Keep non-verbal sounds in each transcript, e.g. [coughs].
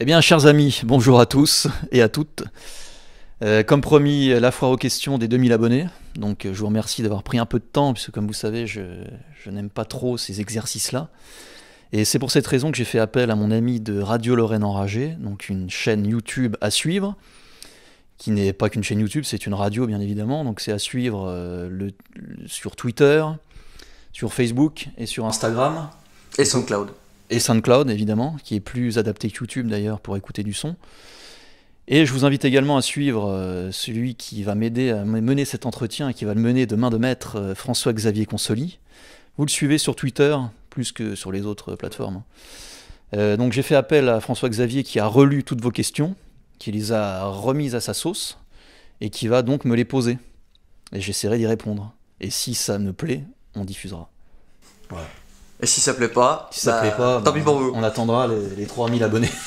Eh bien, chers amis, bonjour à tous et à toutes. Euh, comme promis, la foire aux questions des 2000 abonnés. Donc, je vous remercie d'avoir pris un peu de temps, puisque comme vous savez, je, n'aime pas trop ces exercices-là. Et c'est pour cette raison que j'ai fait appel à mon ami de Radio Lorraine Enragée, donc une chaîne YouTube à suivre, qui n'est pas qu'une chaîne YouTube, c'est une radio, bien évidemment. Donc, c'est à suivre euh, le, sur Twitter, sur Facebook et sur Instagram. Et SoundCloud et SoundCloud évidemment, qui est plus adapté que YouTube d'ailleurs pour écouter du son. Et je vous invite également à suivre euh, celui qui va m'aider à mener cet entretien et qui va le mener de main de maître, euh, François-Xavier Consoli. Vous le suivez sur Twitter plus que sur les autres plateformes. Euh, donc j'ai fait appel à François-Xavier qui a relu toutes vos questions, qui les a remises à sa sauce et qui va donc me les poser. Et j'essaierai d'y répondre. Et si ça me plaît, on diffusera. Voilà. Et si ça plaît pas, ça plaît bah, pas, tant pis bah, pour vous. On attendra les, 3000 abonnés. [laughs]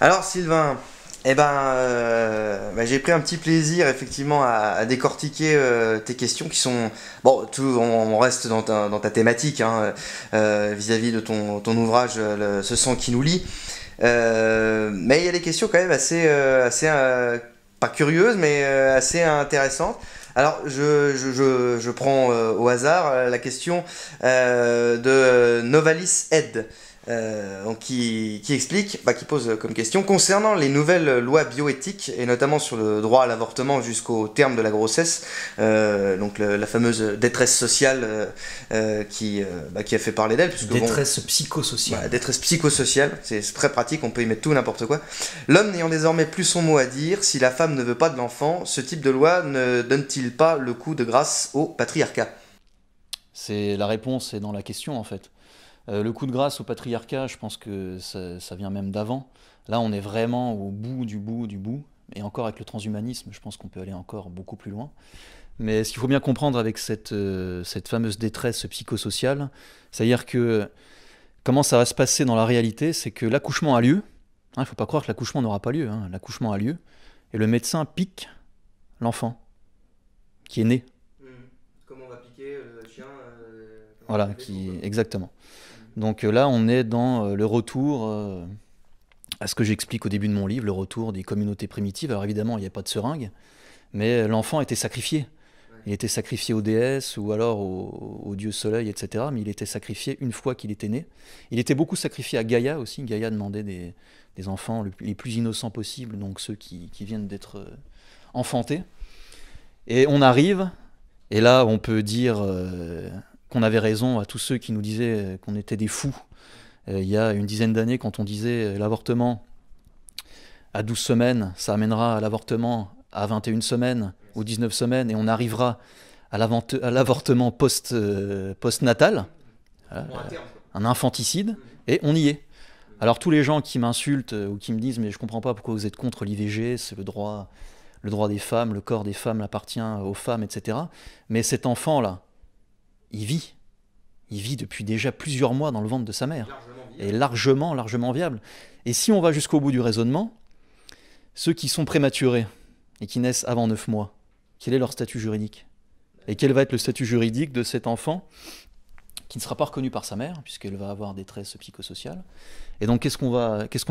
Alors Sylvain, eh ben, euh, bah, j'ai pris un petit plaisir effectivement à, décortiquer euh, tes questions qui sont bon, tout, on, reste dans ta, thématique hein, euh, vis-à-vis de ton, ouvrage Ce sang qui nous lit ». mais il y a des questions quand même assez, assez pas curieuses mais assez intéressantes. Alors, je, je, je, je prends euh, au hasard euh, la question euh, de Novalis Ed. Euh, donc qui, explique, bah, qui pose comme question, concernant les nouvelles lois bioéthiques, et notamment sur le droit à l'avortement jusqu'au terme de la grossesse, euh, donc la fameuse détresse sociale euh, bah, qui, a fait parler d'elle. Détresse psychosociale. Bah, détresse psychosociale, c'est très pratique, on peut y mettre tout, n'importe quoi. L'homme n'ayant désormais plus son mot à dire, si la femme ne veut pas de l'enfant, ce type de loi ne donne-t-il pas le coup de grâce au patriarcat C'est la réponse est dans la question en fait. Euh, le coup de grâce au patriarcat, je pense que ça, vient même d'avant. Là, on est vraiment au bout du bout du bout. Et encore avec le transhumanisme, je pense qu'on peut aller encore beaucoup plus loin. Mais ce qu'il faut bien comprendre avec cette, euh, fameuse détresse psychosociale, c'est-à-dire que comment ça va se passer dans la réalité, c'est que l'accouchement a lieu. Hein, il ne faut pas croire que l'accouchement n'aura pas lieu. Hein. L'accouchement a lieu. Et le médecin pique l'enfant qui est né. Mmh. Comme on euh, va piquer le chien Voilà, exactement. Donc euh, là, on est dans euh, le retour euh, à ce que j'explique au début de mon livre, le retour des communautés primitives. Alors évidemment, il n'y a pas de seringue, mais l'enfant était sacrifié. Il était sacrifié aux déesses ou alors au, dieux dieu soleil, etc. Mais il était sacrifié une fois qu'il était né. Il était beaucoup sacrifié à Gaïa aussi. Gaïa demandait des, enfants les plus innocents possibles, donc ceux qui, viennent d'être enfantés. Et on arrive, et là on peut dire qu'on avait raison à tous ceux qui nous disaient euh, qu'on était des fous euh, il y a une dizaine d'années quand on disait euh, l'avortement à 12 semaines, ça amènera à l'avortement à 21 semaines ou 19 semaines et on arrivera à l'avortement post, natal un infanticide, et on y est. Alors tous les gens qui m'insultent ou qui me disent mais je comprends pas pourquoi vous êtes contre l'IVG, c'est le droit, le droit des femmes, le corps des femmes appartient aux femmes, etc. Mais cet enfant là, il vit. Il vit depuis déjà plusieurs mois dans le ventre de sa mère. Et largement, largement viable. Et si on va jusqu'au bout du raisonnement, ceux qui sont prématurés et qui naissent avant 9 mois, quel est leur statut juridique Et quel va être le statut juridique de cet enfant qui ne sera pas reconnu par sa mère, puisqu'elle va avoir des traits psychosociales. Et donc, qu'est-ce qu'on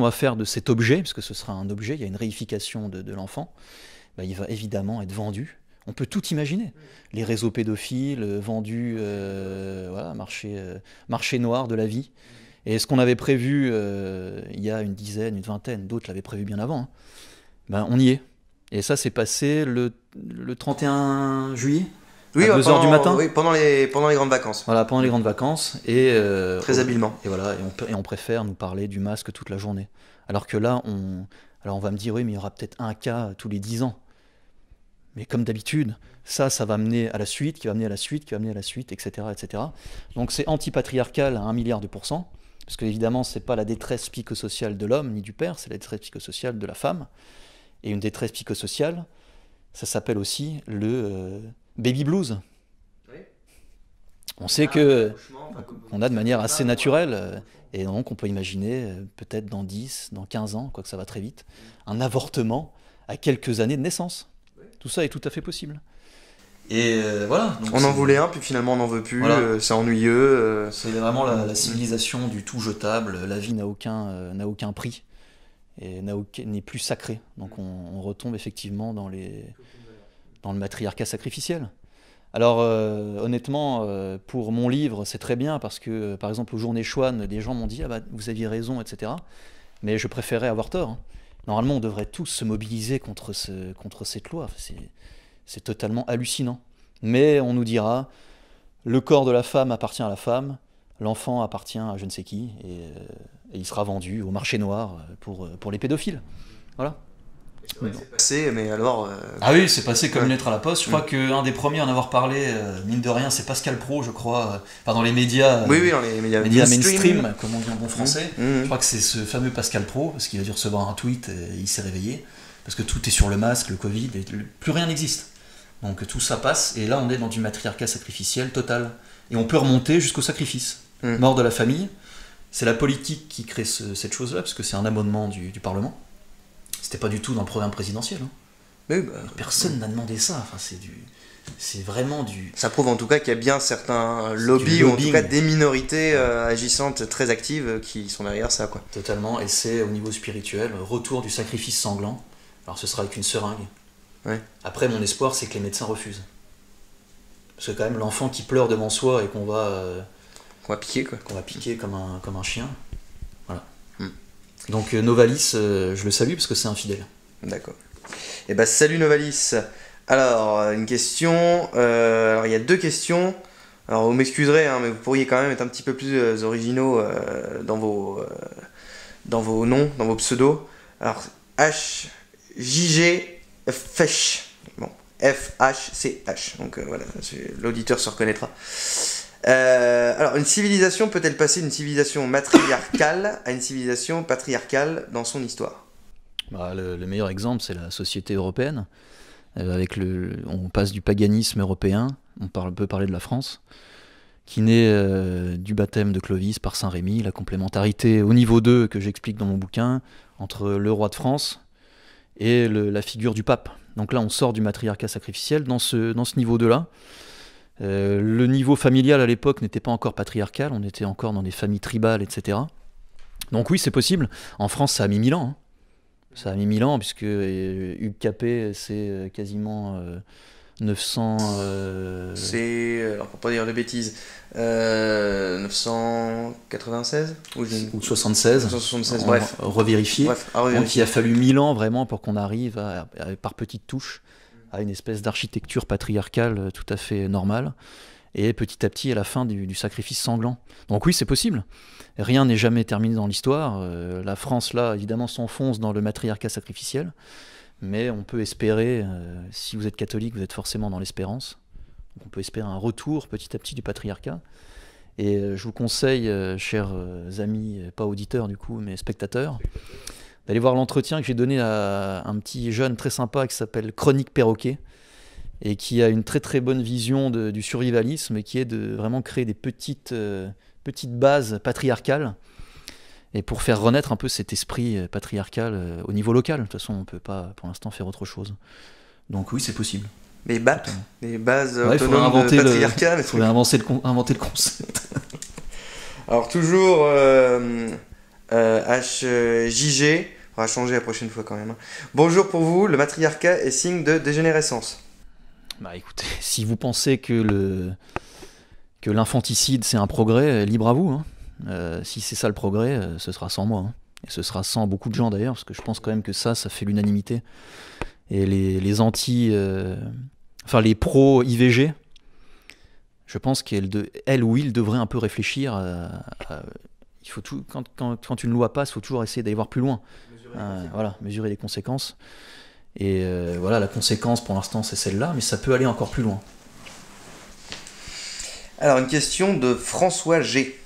va, faire de cet objet Puisque ce sera un objet, il y a une réification de, l'enfant. Ben, il va évidemment être vendu on peut tout imaginer. Les réseaux pédophiles, euh, vendus, euh, marché, euh, marché, noir de la vie. Et ce qu'on avait prévu il y a une dizaine, une vingtaine, d'autres l'avaient prévu bien avant, hein. ben, on y est. Et ça s'est passé le, 31 juillet oui, à 2h du matin Oui, pendant les, grandes vacances. Voilà, pendant les grandes vacances. Et, Très habilement. Et voilà, et on, préfère nous parler du masque toute la journée. Alors que là, on, alors on va me dire, oui, mais il y aura peut-être un cas tous les 10 ans. Mais comme d'habitude, ça, ça va amener à la suite, qui va amener à la suite, qui va amener à la suite, etc. etc. Donc c'est antipatriarcal à un milliard de pourcents, parce que évidemment, ce n'est pas la détresse psychosociale de l'homme ni du père, c'est la détresse psychosociale de la femme. Et une détresse psychosociale, ça s'appelle aussi le euh, baby blues. On sait qu'on ah, a de manière assez naturelle, euh, et donc on peut imaginer euh, peut-être dans 10, dans 15 ans, quoique ça va très vite, un avortement à quelques années de naissance. Tout ça est tout à fait possible. Et euh, voilà. on en voulait un, puis finalement on n'en veut plus, euh, c'est ennuyeux. Euh. C'est vraiment la, mm. civilisation du tout jetable, la vie n'a aucun, n'a aucun prix et n'est plus sacrée. Donc on, retombe effectivement dans, les, dans le matriarcat sacrificiel. Alors honnêtement, pour mon livre, c'est très bien parce que par exemple aux journées Chouane, des gens m'ont dit ah bah, vous aviez raison, etc. Mais je préférais avoir tort. Hein. Normalement, on devrait tous se mobiliser contre, contre cette loi. C'est totalement hallucinant. Mais on nous dira, le corps de la femme appartient à la femme, l'enfant appartient à je ne sais qui, et, euh, il sera vendu au marché noir euh, pour, euh, pour les pédophiles. Voilà c'est mais alors. Euh, ah oui, c'est passé comme une lettre à la poste. Je crois mm. qu'un des premiers à en avoir parlé, euh, mine de rien, c'est Pascal Pro, je crois, pas euh, dans les médias. oui, oui, dans les médias, mainstream, comme on dit en bon mm. français. Mm, je crois que c'est ce fameux Pascal Pro, parce qu'il a dû recevoir un tweet, et il s'est réveillé, parce que tout est sur le masque, le Covid, et plus rien n'existe. Donc tout ça passe, et là on est dans du matriarcat sacrificiel total. Et on peut remonter jusqu'au sacrifice. Mort de la famille. C'est la politique qui crée cette chose-là, parce que c'est un amendement du Parlement c'était pas du tout dans le programme présidentiel. Hein. Bah, Personne euh, n'a demandé ça. Enfin, c'est du c'est vraiment du. Ça prouve en tout cas qu'il y a bien certains lobbies ou en tout cas des minorités euh, agissantes très actives euh, qui sont derrière ça. Quoi. Totalement, et c'est au niveau spirituel, retour du sacrifice sanglant. Alors ce sera avec une seringue. Après, mon espoir, c'est que les médecins refusent. Parce que, quand même, l'enfant qui pleure devant soi et qu'on va. piquer, quoi. Qu'on va piquer comme un, comme un chien. Donc euh, Novalis, euh, je le salue parce que c'est un fidèle. D'accord. eh ben salut Novalis. Alors, une question. Euh, alors, il y a deux questions. Alors, vous m'excuserez, hein, mais vous pourriez quand même être un petit peu plus originaux dans, vos, dans vos noms, dans vos pseudos. Alors, H, J, G, Bon, F, H, C, H. Donc voilà, l'auditeur se reconnaîtra. Euh, alors, une civilisation peut-elle passer d'une civilisation matriarcale [coughs] à une civilisation patriarcale dans son histoire bah, le, meilleur exemple, c'est la société européenne. Euh, avec le, on passe du paganisme européen, on peut parler de la France, qui naît euh, du baptême de Clovis par Saint Rémy, la complémentarité au niveau 2 que j'explique dans mon bouquin entre le roi de France et la figure du pape. Donc là, on sort du matriarcat sacrificiel dans ce, dans ce niveau 2-là. Euh, le niveau familial à l'époque n'était pas encore patriarcal, on était encore dans des familles tribales, etc. Donc oui, c'est possible. En France, ça a mis mille ans. Hein. Ça a mis mille ans, puisque euh, c'est euh, quasiment 900... Euh, c'est, alors pour pas dire de bêtises, 996 ou, 76. bref. Revérifier. Donc il a fallu mille ans vraiment pour qu'on arrive par petites touches à une espèce d'architecture patriarcale euh, tout à fait normale, et petit à petit à la fin du, sacrifice sanglant. Donc oui, c'est possible. Rien n'est jamais terminé dans l'histoire. Euh, la France, là, évidemment, s'enfonce dans le matriarcat sacrificiel, mais on peut espérer, euh, si vous êtes catholique, vous êtes forcément dans l'espérance. On peut espérer un retour petit à petit du patriarcat. Et je vous conseille, chers amis, pas auditeurs du coup, mais spectateurs, d'aller voir l'entretien que j'ai donné à un petit jeune très sympa qui s'appelle Chronique Perroquet et qui a une très très bonne vision du survivalisme et qui est de vraiment créer des petites, euh, petites bases patriarcales et pour faire renaître un peu cet esprit euh, patriarcal euh, au niveau local. De toute façon, on ne peut pas pour l'instant faire autre chose. Donc oui, c'est possible. Mais BAP, les bases autonomes patriarcales. Il faudrait inventer le, inventer le concept. [laughs] Alors toujours HJG, va changer la prochaine fois quand même. Hein. Bonjour pour vous, le matriarcat est signe de dégénérescence. Bah écoutez, [laughs] si vous pensez que le que l'infanticide c'est un progrès, euh, libre à vous. Hein. Euh, si c'est ça le progrès, euh, ce sera sans moi. Hein. Et ce sera sans beaucoup de gens d'ailleurs, parce que je pense quand même que ça, ça fait l'unanimité. Et les, les anti. enfin, les pro-IVG, je pense qu'elle ou il devrait un peu réfléchir. il faut tout, quand, quand, quand une loi passe, il faut toujours essayer d'aller voir plus loin. Ah, voilà, mesurer les conséquences. Et euh, voilà, la conséquence pour l'instant c'est celle-là, mais ça peut aller encore plus loin. Alors une question de François G.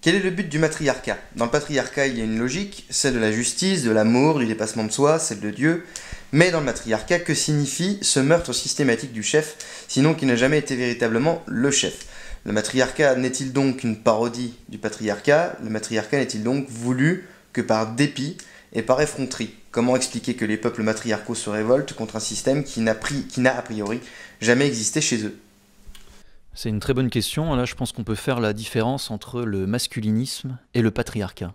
Quel est le but du matriarcat Dans le patriarcat, il y a une logique, celle de la justice, de l'amour, du dépassement de soi, celle de Dieu. Mais dans le matriarcat, que signifie ce meurtre systématique du chef, sinon qu'il n'a jamais été véritablement le chef Le matriarcat n'est-il donc une parodie du patriarcat Le matriarcat n'est-il donc voulu que par dépit et par effronterie. Comment expliquer que les peuples matriarcaux se révoltent contre un système qui n'a a priori jamais existé chez eux C'est une très bonne question. Là, je pense qu'on peut faire la différence entre le masculinisme et le patriarcat.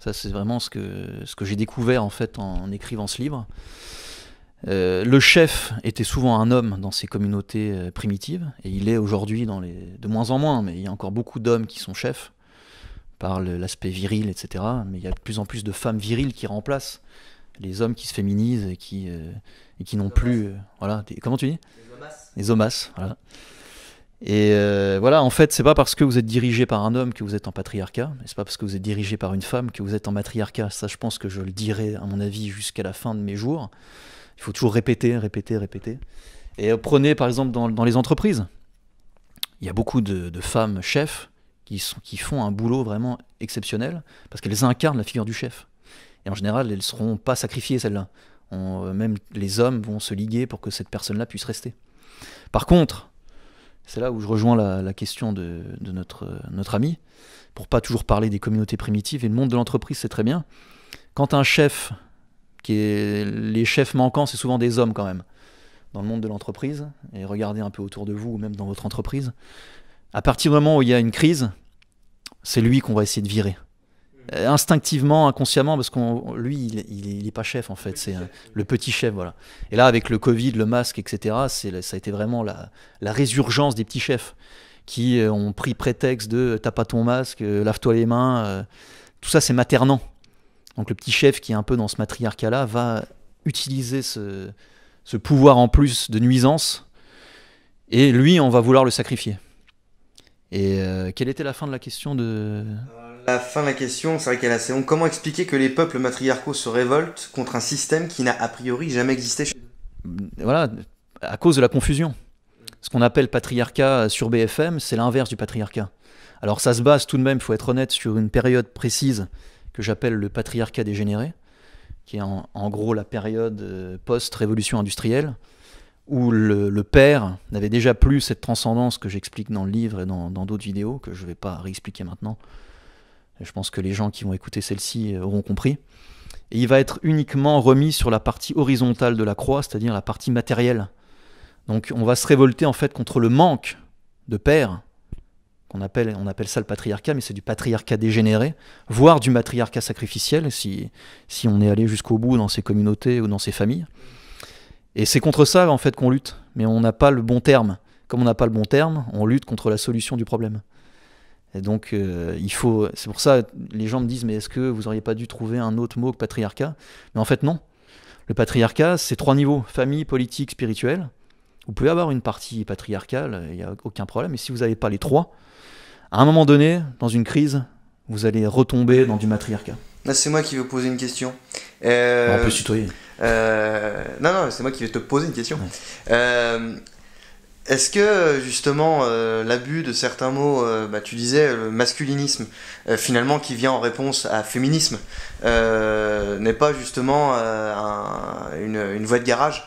Ça, c'est vraiment ce que, j'ai découvert en fait en, écrivant ce livre. Euh, le chef était souvent un homme dans ces communautés euh, primitives, et il est aujourd'hui dans les... de moins en moins, mais il y a encore beaucoup d'hommes qui sont chefs par l'aspect viril, etc. Mais il y a de plus en plus de femmes viriles qui remplacent les hommes qui se féminisent et qui, euh, qui n'ont plus. Euh, voilà, comment tu dis Les Les Voilà. Et euh, voilà, en fait, c'est pas parce que vous êtes dirigé par un homme que vous êtes en patriarcat, et c'est pas parce que vous êtes dirigé par une femme que vous êtes en matriarcat. Ça, je pense que je le dirai, à mon avis, jusqu'à la fin de mes jours. Il faut toujours répéter, répéter, répéter. Et prenez, par exemple, dans, les entreprises, il y a beaucoup de femmes chefs qui, font un boulot vraiment exceptionnel, parce qu'elles incarnent la figure du chef. Et en général, elles ne seront pas sacrifiées, celles-là. Euh, même les hommes vont se liguer pour que cette personne-là puisse rester. Par contre, c'est là où je rejoins la, question de, notre, euh, notre, ami, pour pas toujours parler des communautés primitives et le monde de l'entreprise, c'est très bien. Quand un chef, qui est les chefs manquants, c'est souvent des hommes quand même, dans le monde de l'entreprise, et regardez un peu autour de vous ou même dans votre entreprise, à partir du moment où il y a une crise, c'est lui qu'on va essayer de virer. Euh, instinctivement, inconsciemment, parce qu'on lui, il n'est pas chef en fait, c'est le petit chef. voilà. Et là, avec le Covid, le masque, etc., ça a été vraiment la, résurgence des petits chefs qui euh, ont pris prétexte de euh, t'as pas ton masque, lave-toi les mains. Tout ça, c'est maternant. Donc le petit chef qui est un peu dans ce matriarcat-là va utiliser ce pouvoir en plus de nuisance. Et lui, on va vouloir le sacrifier. Et euh, quelle était la fin de la question de... Euh, la fin de la question, c'est vrai qu'elle est assez longue. Comment expliquer que les peuples matriarcaux se révoltent contre un système qui n'a a priori jamais existé chez mm, Voilà, à cause de la confusion. Ce qu'on appelle patriarcat sur BFM, c'est l'inverse du patriarcat. Alors ça se base tout de même, il faut être honnête, sur une période précise que j'appelle le patriarcat dégénéré, qui est en gros la période euh, post-révolution industrielle, où le, père n'avait déjà plus cette transcendance que j'explique dans le livre et dans d'autres vidéos, que je ne vais pas réexpliquer maintenant. Je pense que les gens qui vont écouter celle-ci euh, auront compris. Et il va être uniquement remis sur la partie horizontale de la croix, c'est-à-dire la partie matérielle. Donc on va se révolter en fait contre le manque de père, qu'on appelle, on appelle ça le patriarcat, mais c'est du patriarcat dégénéré, voire du matriarcat sacrificiel, si, si on est allé jusqu'au bout dans ces communautés ou dans ces familles. Et c'est contre ça, en fait, qu'on lutte. Mais on n'a pas le bon terme. Comme on n'a pas le bon terme, on lutte contre la solution du problème. Et donc, euh, il faut. C'est pour ça, les gens me disent, mais est-ce que vous n'auriez pas dû trouver un autre mot que patriarcat Mais en fait, non. Le patriarcat, c'est trois niveaux famille, politique, spirituel. Vous pouvez avoir une partie patriarcale, il n'y a aucun problème. Mais si vous n'avez pas les trois, à un moment donné, dans une crise, vous allez retomber dans du matriarcat c'est moi qui veux poser une question. Euh, on peut euh, non, non, c'est moi qui vais te poser une question. Euh, est-ce que justement l'abus de certains mots, bah, tu disais le masculinisme, finalement qui vient en réponse à féminisme, n'est pas justement une, voie de garage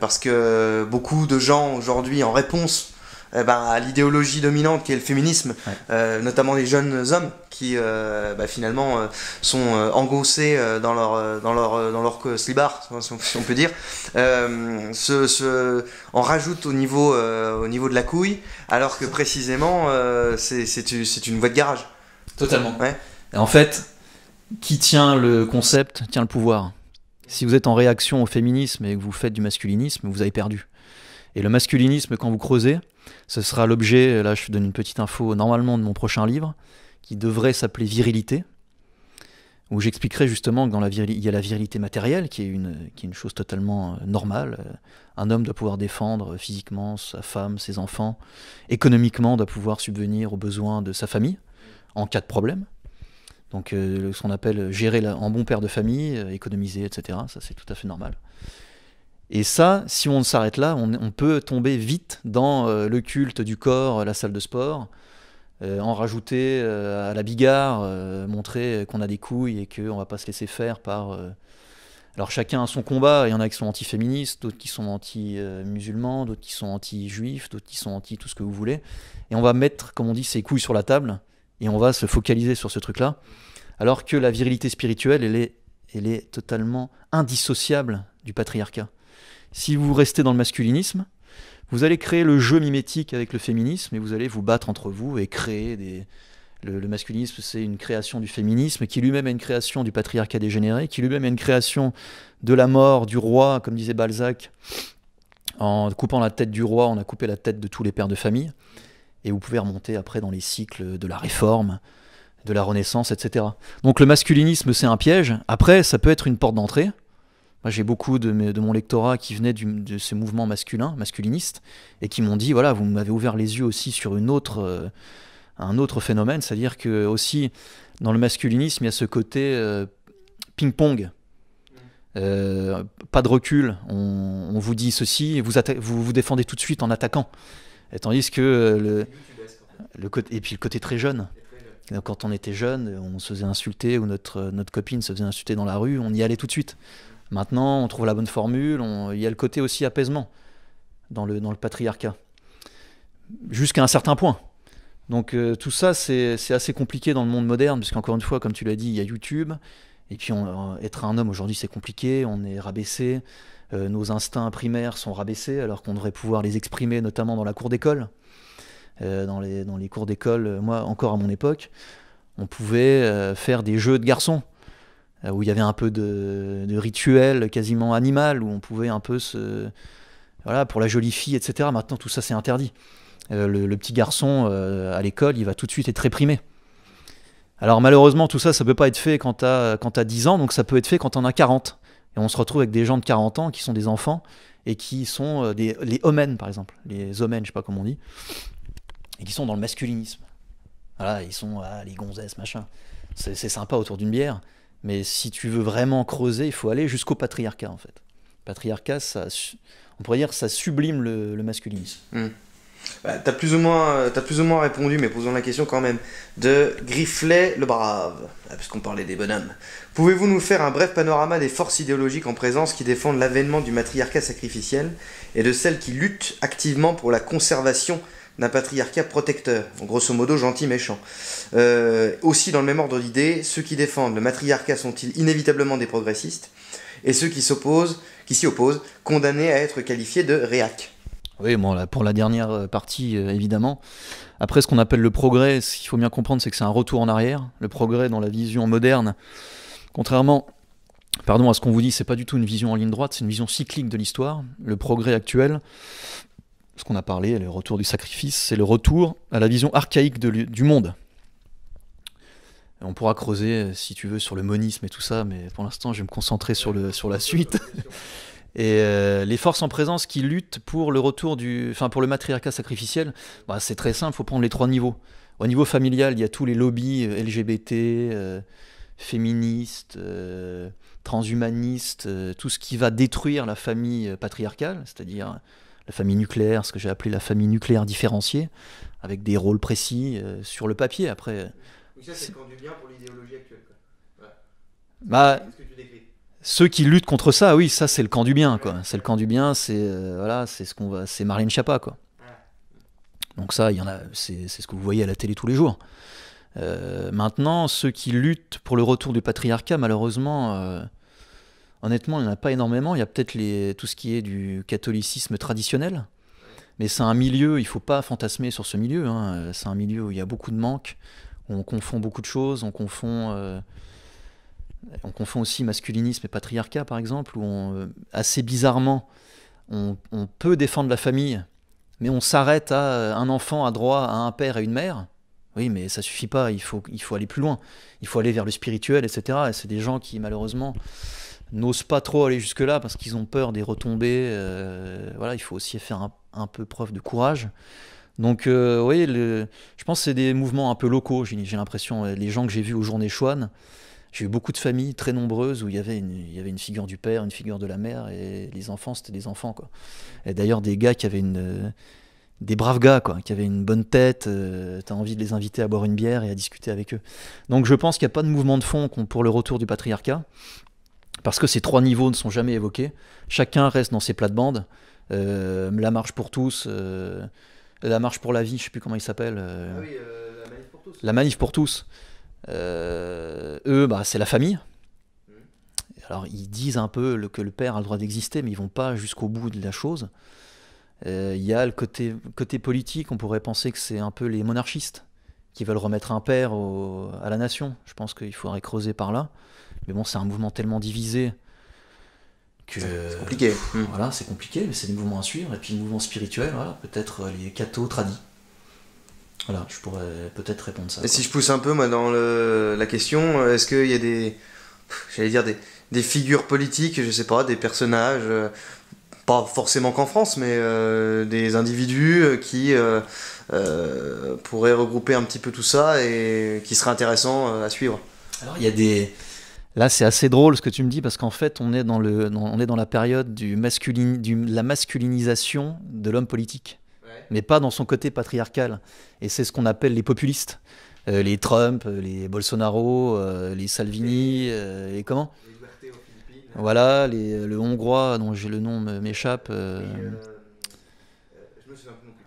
Parce que beaucoup de gens aujourd'hui, en réponse eh ben, à l'idéologie dominante qui est le féminisme, euh, notamment les jeunes hommes qui euh, bah, finalement euh, sont engoncés dans leur dans leur dans leur si on, on peut dire, se, en rajoute au niveau au niveau de la couille, alors que précisément c'est une voie de garage. Totalement. Ouais. En fait, qui tient le concept tient le pouvoir. Si vous êtes en réaction au féminisme et que vous faites du masculinisme, vous avez perdu. Et le masculinisme, quand vous creusez, ce sera l'objet, là je donne une petite info normalement de mon prochain livre, qui devrait s'appeler Virilité, où j'expliquerai justement qu'il il y a la virilité matérielle, qui est, une, chose totalement euh, normale. Euh, un homme doit pouvoir défendre euh, physiquement sa femme, ses enfants, économiquement doit pouvoir subvenir aux besoins de sa famille en cas de problème. Donc ce qu'on appelle gérer en bon père de famille, économiser, etc. Ça c'est tout à fait normal. Et ça, si on s'arrête là, on, peut tomber vite dans euh, le culte du corps, la salle de sport, euh, en rajouter euh, à la bigarre, montrer qu'on a des couilles et qu'on va pas se laisser faire par. Alors chacun a son combat, il y en a qui sont anti-féministes, d'autres qui sont anti-musulmans, d'autres qui sont anti-juifs, d'autres qui sont anti tout ce que vous voulez. Et on va mettre, comme on dit, ses couilles sur la table et on va se focaliser sur ce truc-là. Alors que la virilité spirituelle, elle est, elle est totalement indissociable du patriarcat si vous restez dans le masculinisme, vous allez créer le jeu mimétique avec le féminisme et vous allez vous battre entre vous et créer des. Le, masculinisme, c'est une création du féminisme qui lui-même est une création du patriarcat dégénéré, qui lui-même est une création de la mort du roi, comme disait Balzac. En coupant la tête du roi, on a coupé la tête de tous les pères de famille. Et vous pouvez remonter après dans les cycles de la réforme, de la Renaissance, etc. Donc le masculinisme, c'est un piège. Après, ça peut être une porte d'entrée. Moi, j'ai beaucoup de, mon lectorat qui venait de ce mouvement masculin, masculiniste, et qui m'ont dit voilà, vous m'avez ouvert les yeux aussi sur une autre, euh, un autre phénomène, c'est-à-dire que aussi dans le masculinisme, il y a ce côté euh, ping-pong. Euh, pas de recul, on, vous dit ceci vous, vous, vous défendez tout de suite en attaquant. Et tandis que le, le côté, et puis le côté très jeune, quand on était jeune, on se faisait insulter ou notre, notre copine se faisait insulter dans la rue, on y allait tout de suite. Maintenant, on trouve la bonne formule, il y a le côté aussi apaisement dans le, patriarcat, jusqu'à un certain point. Donc euh, tout ça, c'est assez compliqué dans le monde moderne, parce qu'encore une fois, comme tu l'as dit, il y a YouTube, et puis euh, être un homme aujourd'hui, c'est compliqué, on est rabaissé, euh, nos instincts primaires sont rabaissés, alors qu'on devrait pouvoir les exprimer notamment dans la cour d'école. Dans les, dans, les, cours d'école, moi, encore à mon époque, on pouvait faire des jeux de garçons. Euh, où il y avait un peu de, de, rituel quasiment animal, où on pouvait un peu se... Voilà, pour la jolie fille, etc. Maintenant, tout ça, c'est interdit. Euh, le, petit garçon, euh, à l'école, il va tout de suite être réprimé. Alors malheureusement, tout ça, ça peut pas être fait quand tu as, 10 ans, donc ça peut être fait quand on a 40. Et on se retrouve avec des gens de 40 ans qui sont des enfants et qui sont des, les homènes, par exemple. Les homènes, je sais pas comment on dit. Et qui sont dans le masculinisme. Voilà, ils sont ah, les gonzesses, machin. C'est sympa autour d'une bière. Mais si tu veux vraiment creuser, il faut aller jusqu'au patriarcat, en fait. Patriarcat, ça, on pourrait dire ça sublime le, masculinisme. Hmm. Bah, t'as plus, ou moins, euh, as plus ou moins répondu, mais posons la question quand même. De Grifflet le Brave, ah, puisqu'on parlait des bonhommes. Pouvez-vous nous faire un bref panorama des forces idéologiques en présence qui défendent l'avènement du matriarcat sacrificiel et de celles qui luttent activement pour la conservation d'un patriarcat protecteur, grosso modo gentil-méchant. Euh, aussi, dans le même ordre d'idée, ceux qui défendent le matriarcat sont-ils inévitablement des progressistes, et ceux qui s'opposent, qui s'y opposent, condamnés à être qualifiés de réac. Oui, bon, pour la dernière euh, partie, euh, évidemment. Après, ce qu'on appelle le progrès, ce qu'il faut bien comprendre, c'est que c'est un retour en arrière. Le progrès dans la vision moderne, contrairement pardon à ce qu'on vous dit, c'est pas du tout une vision en ligne droite, c'est une vision cyclique de l'histoire. Le progrès actuel, ce qu'on a parlé, le retour du sacrifice, c'est le retour à la vision archaïque du monde. On pourra creuser, euh, si tu veux, sur le monisme et tout ça, mais pour l'instant, je vais me concentrer sur, le, sur la suite. [laughs] Et euh, les forces en présence qui luttent pour le retour du, enfin pour le matriarcat sacrificiel, bah, c'est très simple, il faut prendre les trois niveaux. Au niveau familial, il y a tous les lobbies euh, LGBT, féministes, transhumanistes, tout ce qui va détruire la famille patriarcale, c'est-à-dire la famille nucléaire, ce que j'ai appelé la famille nucléaire différenciée, avec des rôles précis euh, sur le papier. Après, oui, euh, ça, c'est du bien pour l'idéologie actuelle. Bah, ceux qui luttent contre ça, oui, ça c'est le camp du bien, quoi. C'est le camp du bien, c'est euh, voilà, c'est ce qu'on va, c'est Marlène Schiappa, quoi. Donc ça, il y en a, c'est ce que vous voyez à la télé tous les jours. maintenant, ceux qui luttent pour le retour du patriarcat, malheureusement, Honnêtement, il n'y en a pas énormément. Il y a peut-être les, tout ce qui est du catholicisme traditionnel. Mais c'est un milieu, il ne faut pas fantasmer sur ce milieu. Hein. C'est un milieu où il y a beaucoup de manques, où on confond beaucoup de choses, on confond, euh, on confond aussi masculinisme et patriarcat, par exemple, où on, euh, assez bizarrement, on, peut défendre la famille, mais on s'arrête à euh, un enfant a droit à un père et une mère. Oui, mais ça suffit pas, il faut, il faut aller plus loin, il faut aller vers le spirituel, etc. Et c'est des gens qui, malheureusement, n'osent pas trop aller jusque-là parce qu'ils ont peur des retombées. Euh, voilà, il faut aussi faire un, peu preuve de courage. Donc, euh, oui, je pense que c'est des mouvements un peu locaux. J'ai l'impression, euh, les gens que j'ai vus aux journées Chouane, j'ai eu beaucoup de familles très nombreuses où il y, avait une, il y avait une figure du père, une figure de la mère, et les enfants, c'était des enfants. Quoi. Et d'ailleurs, des gars qui avaient une. Des braves gars, quoi, qui avaient une bonne tête, tu t'as envie de les inviter à boire une bière et à discuter avec eux. Donc je pense qu'il n'y a pas de mouvement de fond pour le retour du patriarcat parce que ces trois niveaux ne sont jamais évoqués. Chacun reste dans ses plates-bandes. Euh, la marche pour tous, euh, la marche pour la vie, je sais plus comment il s'appelle. Euh, ah oui, la manif pour tous. La manif pour tous. eux, bah, c'est la famille. Mmh. Alors ils disent un peu que le père a le droit d'exister, mais ils vont pas jusqu'au bout de la chose. Il y a le côté, côté politique, on pourrait penser que c'est un peu les monarchistes qui veulent remettre un père à la nation. Je pense qu'il faudrait creuser par là. Mais bon, c'est un mouvement tellement divisé que. C'est euh, compliqué. Hmm. Voilà, c'est compliqué, mais c'est des mouvements à suivre. Et puis, le mouvement spirituel, peut-être euh, les cathos tradis. Voilà, je pourrais peut-être répondre ça. Et si je pousse un peu, moi, dans la question, euh, est-ce qu'il y a des. J'allais dire des... figures politiques, je sais pas, des personnages. pas forcément qu'en France, mais des individus qui pourraient regrouper un petit peu tout ça et qui serait intéressant à suivre. Alors il y a des, Là, c'est assez drôle ce que tu me dis parce qu'en fait, on est dans, le, on est dans la période de du, la masculinisation de l'homme politique, mais pas dans son côté patriarcal. Et c'est ce qu'on appelle les populistes. Euh, les Trump, euh, les Bolsonaro, euh, les Salvini, et les comment Voilà, les, le Hongrois dont j'ai le nom m'échappe.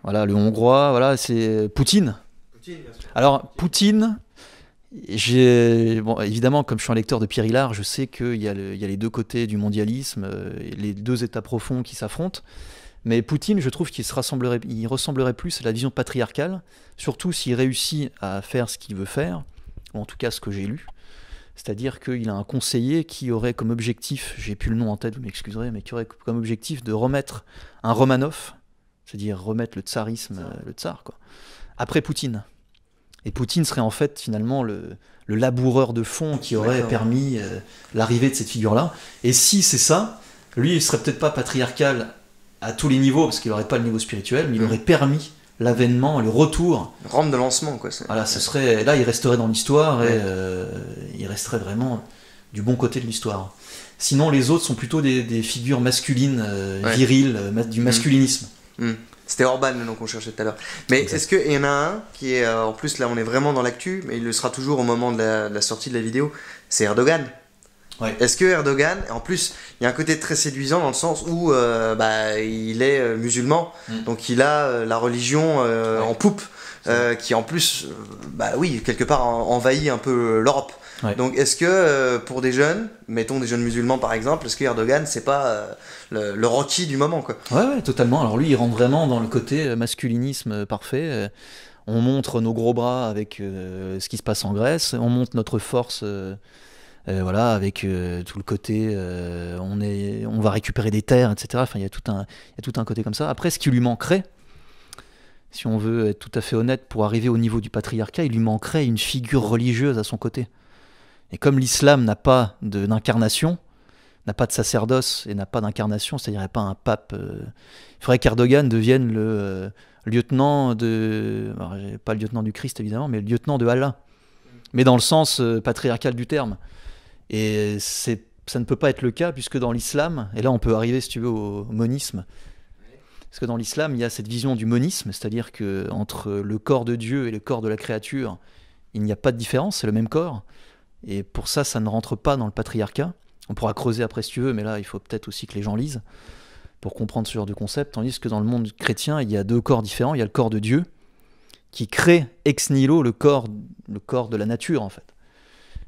voilà, le Hongrois, voilà, c'est Poutine. Poutine bien sûr. Alors, Poutine, Bon, évidemment, comme je suis un lecteur de Pierre Hillard, je sais qu'il y, y, a les deux côtés du mondialisme, euh, les deux états profonds qui s'affrontent. Mais Poutine, je trouve qu'il ressemblerait plus à la vision patriarcale, surtout s'il réussit à faire ce qu'il veut faire, ou en tout cas ce que j'ai lu. C'est-à-dire qu'il a un conseiller qui aurait comme objectif, j'ai plus le nom en tête, vous m'excuserez, mais qui aurait comme objectif de remettre un Romanov, c'est-à-dire remettre le tsarisme, le tsar, euh, quoi, après Poutine. Et Poutine serait en fait finalement le, laboureur de fond qui aurait permis euh, l'arrivée de cette figure-là. Et si c'est ça, lui, il serait peut-être pas patriarcal à tous les niveaux, parce qu'il n'aurait pas le niveau spirituel, mais il hmm. aurait permis l'avènement, le retour. Rampe de lancement, quoi. Voilà, ce serait, là, il resterait dans l'histoire et euh, il resterait vraiment du bon côté de l'histoire. Sinon, les autres sont plutôt des, figures masculines, euh, viriles, du hmm. masculinisme. Hmm. C'était Orban nom qu'on cherchait tout à l'heure. Mais est-ce qu'il y en a un qui est, euh, en plus là on est vraiment dans l'actu, mais il le sera toujours au moment de la, sortie de la vidéo, c'est Erdogan. Est-ce que Erdogan, en plus, il y a un côté très séduisant dans le sens où euh, bah, il est euh, musulman, mm. donc il a la religion en poupe. Euh, qui en plus, euh, bah oui, quelque part envahit un peu l'Europe. Donc est-ce que euh, pour des jeunes, mettons des jeunes musulmans par exemple, est-ce que Erdogan c'est pas le, le, du moment quoi ouais, ouais, totalement. Alors lui il rentre vraiment dans le côté masculinisme parfait. On montre nos gros bras avec ce qui se passe en Grèce, on montre notre force. voilà, avec tout le côté, on, est, on va récupérer des terres, etc. Enfin, il y, a tout un, il y a tout un côté comme ça. Après, ce qui lui manquerait, si on veut être tout à fait honnête, pour arriver au niveau du patriarcat, il lui manquerait une figure religieuse à son côté. Et comme l'islam n'a pas d'incarnation, n'a pas de sacerdoce et n'a pas d'incarnation, c'est-à-dire pas un pape. Euh, il faudrait qu'Erdogan devienne le euh, lieutenant de. pas le lieutenant du Christ évidemment, mais le lieutenant de Allah. Mais dans le sens euh, patriarcal du terme. Et ça ne peut pas être le cas, puisque dans l'islam, et là on peut arriver si tu veux au monisme, parce que dans l'islam, il y a cette vision du monisme, c'est-à-dire que entre le corps de Dieu et le corps de la créature, il n'y a pas de différence, c'est le même corps. Et pour ça, ça ne rentre pas dans le patriarcat. On pourra creuser après si tu veux, mais là, il faut peut-être aussi que les gens lisent pour comprendre ce genre de concept. Tandis que dans le monde chrétien, il y a deux corps différents. Il y a le corps de Dieu qui crée ex nihilo le corps, le corps de la nature, en fait.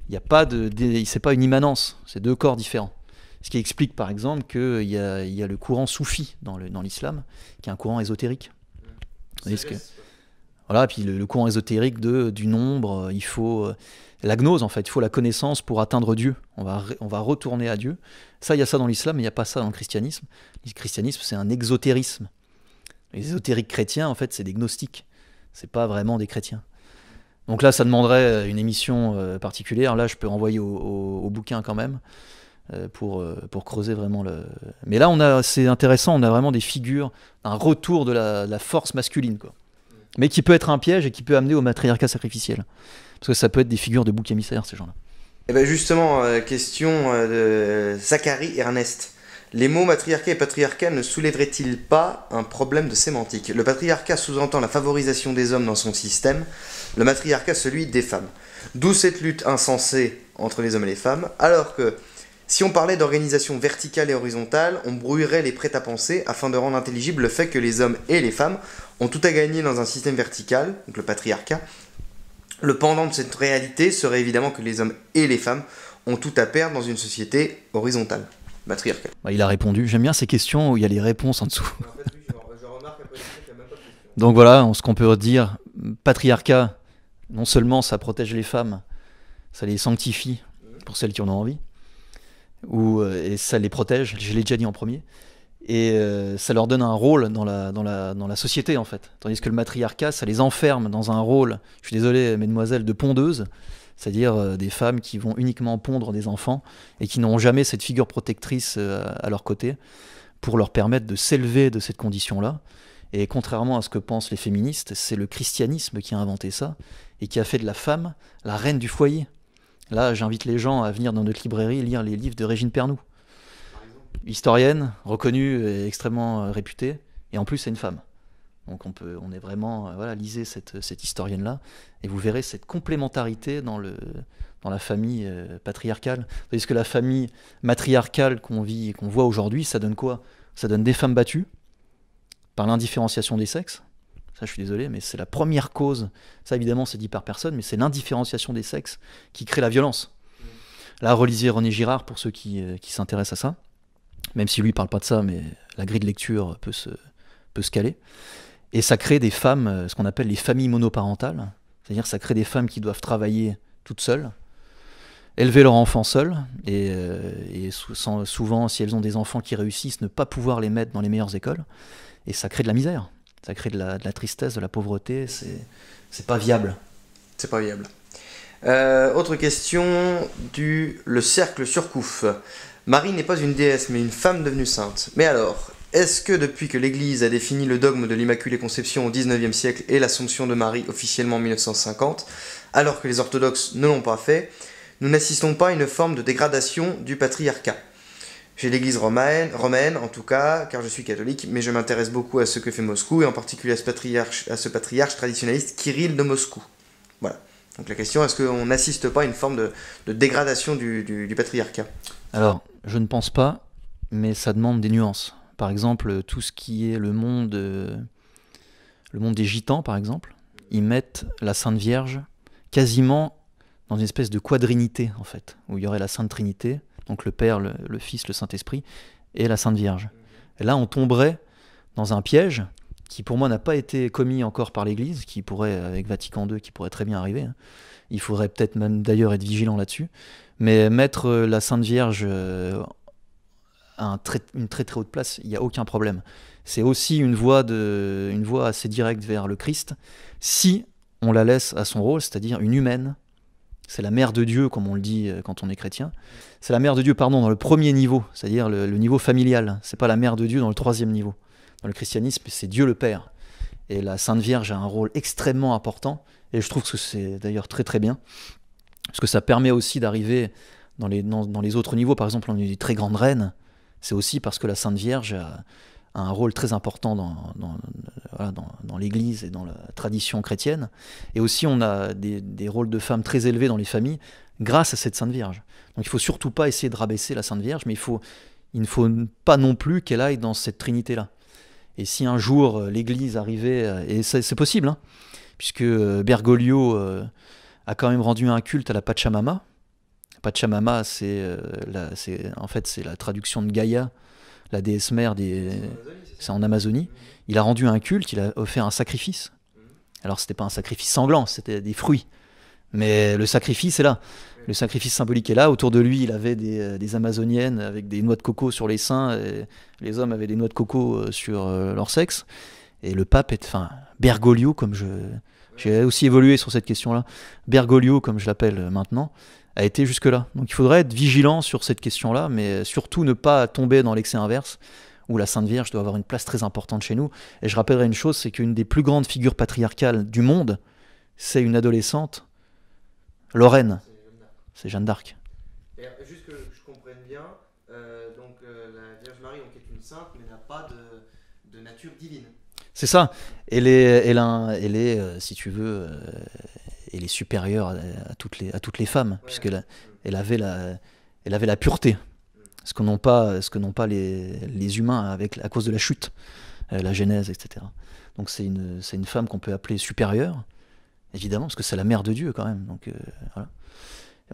Il n'y a pas de, c'est pas une immanence. C'est deux corps différents. Ce qui explique par exemple qu'il euh, y, a, le courant soufi dans, dans l'islam, qui est un courant ésotérique. Voilà. Et Voilà, puis le, courant ésotérique de, du nombre, euh, il faut euh, la gnose en fait, il faut la connaissance pour atteindre Dieu. On va, on va retourner à Dieu. Ça, il y a ça dans l'islam, mais il n'y a pas ça dans le christianisme. Le christianisme, c'est un exotérisme. Les ésotériques chrétiens, en fait, c'est des gnostiques. C'est pas vraiment des chrétiens. Donc là, ça demanderait une émission particulière. Là, je peux renvoyer au bouquin quand même. Euh, pour, euh, pour creuser vraiment le. Mais là, on a, c'est intéressant, on a vraiment des figures, un retour de la, force masculine, quoi. Mais qui peut être un piège et qui peut amener au matriarcat sacrificiel. Parce que ça peut être des figures de bouc émissaire ces gens-là. Et eh bien justement, euh, question de Zachary Ernest. Les mots matriarcat et patriarcat ne soulèveraient-ils pas un problème de sémantique Le patriarcat sous-entend la favorisation des hommes dans son système, le matriarcat celui des femmes. D'où cette lutte insensée entre les hommes et les femmes, alors que si on parlait d'organisation verticale et horizontale, on brouillerait les prêts-à-penser afin de rendre intelligible le fait que les hommes et les femmes ont tout à gagner dans un système vertical, donc le patriarcat. Le pendant de cette réalité serait évidemment que les hommes et les femmes ont tout à perdre dans une société horizontale, matriarcale. Bah, il a répondu. J'aime bien ces questions où il y a les réponses en dessous. Donc voilà, ce qu'on peut dire, patriarcat, non seulement ça protège les femmes, ça les sanctifie pour celles qui en ont envie, où, euh, et ça les protège, je l'ai déjà dit en premier. Et euh, ça leur donne un rôle dans la, dans, la, société, en fait. Tandis que le matriarcat, ça les enferme dans un rôle, je suis désolé, mesdemoiselles, de pondeuse c'est-à-dire euh, des femmes qui vont uniquement pondre des enfants et qui n'ont jamais cette figure protectrice à leur côté pour leur permettre de s'élever de cette condition-là. Et contrairement à ce que pensent les féministes, c'est le christianisme qui a inventé ça et qui a fait de la femme la reine du foyer. Là, j'invite les gens à venir dans notre librairie lire les livres de Régine Pernoud, historienne reconnue et extrêmement euh, réputée, et en plus c'est une femme. Donc on peut, on est vraiment, euh, voilà, lisez cette, euh, historienne là, et vous verrez cette complémentarité dans le, dans la famille patriarcale. Parce que la famille matriarcale qu'on vit et qu'on voit aujourd'hui, ça donne quoi Ça donne des femmes battues par l'indifférenciation des sexes, ça, je suis désolé, mais c'est la première cause. Ça, évidemment, c'est dit par personne, mais c'est l'indifférenciation des sexes qui crée la violence. Là, relisez René Girard pour ceux euh, qui, s'intéressent à ça. Même si lui ne parle pas de ça, mais la grille de lecture peut se, peut se caler. Et ça crée des femmes, euh, ce qu'on appelle les familles monoparentales. C'est-à-dire, ça crée des femmes qui doivent travailler toutes seules, élever leurs enfants seuls et, euh, et, souvent si elles ont des enfants qui réussissent ne pas pouvoir les mettre dans les meilleures écoles et ça crée de la misère ça crée de la, tristesse, de la pauvreté, c'est pas viable. C'est pas viable. Euh, autre question du le cercle surcouf. Marie n'est pas une déesse, mais une femme devenue sainte. Mais alors, est-ce que depuis que l'Église a défini le dogme de l'Immaculée Conception au XIXe siècle et l'Assomption de Marie officiellement en 1950, alors que les orthodoxes ne l'ont pas fait, nous n'assistons pas à une forme de dégradation du patriarcat j'ai l'église romaine, romaine, en tout cas, car je suis catholique, mais je m'intéresse beaucoup à ce que fait Moscou, et en particulier à ce patriarche, à ce patriarche traditionnaliste Kirill de Moscou. Voilà. Donc la question, est-ce qu'on n'assiste pas à une forme de, dégradation du, du patriarcat Alors, je ne pense pas, mais ça demande des nuances. Par exemple, tout ce qui est le monde, euh, le monde des gitans, par exemple, ils mettent la Sainte Vierge quasiment dans une espèce de quadrinité, en fait, où il y aurait la Sainte Trinité, donc le Père, le, Fils, le Saint-Esprit, et la Sainte Vierge. Et là, on tomberait dans un piège qui, pour moi, n'a pas été commis encore par l'Église, qui pourrait, avec Vatican II, qui pourrait très bien arriver. Hein. Il faudrait peut-être même d'ailleurs être vigilant là-dessus. Mais mettre euh, la Sainte Vierge euh, à une très très haute place, il n'y a aucun problème. C'est aussi une voie, de, une voie assez directe vers le Christ, si on la laisse à son rôle, c'est-à-dire une humaine c'est la mère de Dieu, comme on le dit euh, quand on est chrétien. C'est la mère de Dieu, pardon, dans le premier niveau, c'est-à-dire le, niveau familial. C'est pas la mère de Dieu dans le troisième niveau. Dans le christianisme, c'est Dieu le Père. Et la Sainte Vierge a un rôle extrêmement important, et je trouve que c'est d'ailleurs très très bien, parce que ça permet aussi d'arriver dans les, les autres niveaux. Par exemple, on a des très grandes reines, c'est aussi parce que la Sainte Vierge a, un rôle très important dans, dans, l'Église et dans la tradition chrétienne. Et aussi, on a des, des, rôles de femmes très élevés dans les familles grâce à cette Sainte Vierge. Donc il faut surtout pas essayer de rabaisser la Sainte Vierge, mais il, faut, il ne faut pas non plus qu'elle aille dans cette Trinité-là. Et si un jour euh, l'Église arrivait, euh, et c'est possible, hein, puisque euh, Bergoglio a quand même rendu un culte à la Pachamama. Pachamama, c'est en fait c'est la traduction de Gaïa la déesse mère des. C'est en Amazonie. Il a rendu un culte, il a offert un sacrifice. Alors c'était pas un sacrifice sanglant, c'était des fruits. Mais le sacrifice est là. Le sacrifice symbolique est là. Autour de lui, il avait des, euh, Amazoniennes avec des noix de coco sur les seins. les hommes avaient des noix de coco euh, sur euh, leur sexe. Et le pape est. Enfin, Bergoglio, comme je. J'ai aussi évolué sur cette question-là. Bergoglio, comme je l'appelle maintenant, a été jusque-là. Donc il faudrait être vigilant sur cette question-là, mais surtout ne pas tomber dans l'excès inverse, où la Sainte Vierge doit avoir une place très importante chez nous. Et je rappellerai une chose, c'est qu'une des plus grandes figures patriarcales du monde, c'est une adolescente, Lorraine. C'est Jeanne d'Arc. Juste que je comprenne bien, euh, donc euh, la Vierge Marie est une sainte, mais n'a pas de, nature divine. C'est ça. Elle est, elle, elle est, euh, si tu veux, elle est supérieure à, toutes, les, femmes, puisqu'elle elle avait, la, elle avait la pureté, ce que n'ont pas, ce pas les, humains avec, à cause de la chute, euh, la Genèse, etc. Donc c'est une, femme qu'on peut appeler supérieure, évidemment, parce que c'est la mère de Dieu quand même. Donc, euh, voilà.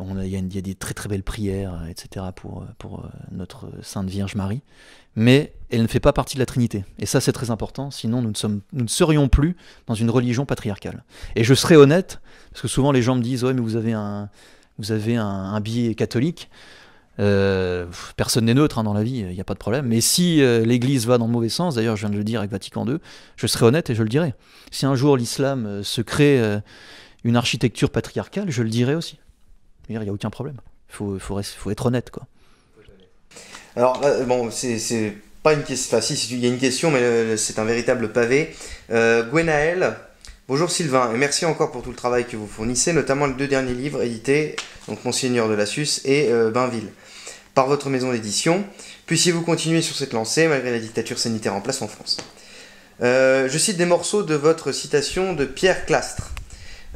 On il, y a des très très belles prières, euh, etc. pour, euh, euh, notre Sainte Vierge Marie. Mais elle ne fait pas partie de la Trinité. Et ça, c'est très important, sinon nous ne, serions plus dans une religion patriarcale. Et je serai honnête, parce que souvent les gens me disent, ouais, mais vous avez un, vous avez un, billet catholique. personne n'est neutre hein, dans la vie, il n'y a pas de problème. Mais si l'Église va dans le mauvais sens, d'ailleurs je viens de le dire avec Vatican II, je serai honnête et je le dirai. Si un jour l'islam se crée une architecture patriarcale, je le dirai aussi il n'y a aucun problème. Il faut, être honnête. Quoi. Alors, euh, bon, c'est pas une question. Enfin, si, il y a une question, mais euh, c'est un véritable pavé. Euh, Gwenaël, bonjour Sylvain, et merci encore pour tout le travail que vous fournissez, notamment les deux derniers livres édités, donc Monseigneur de la et euh, Bainville, par votre maison d'édition. Puissiez-vous continuer sur cette lancée malgré la dictature sanitaire en place en France Je cite des morceaux de votre citation de Pierre Clastre.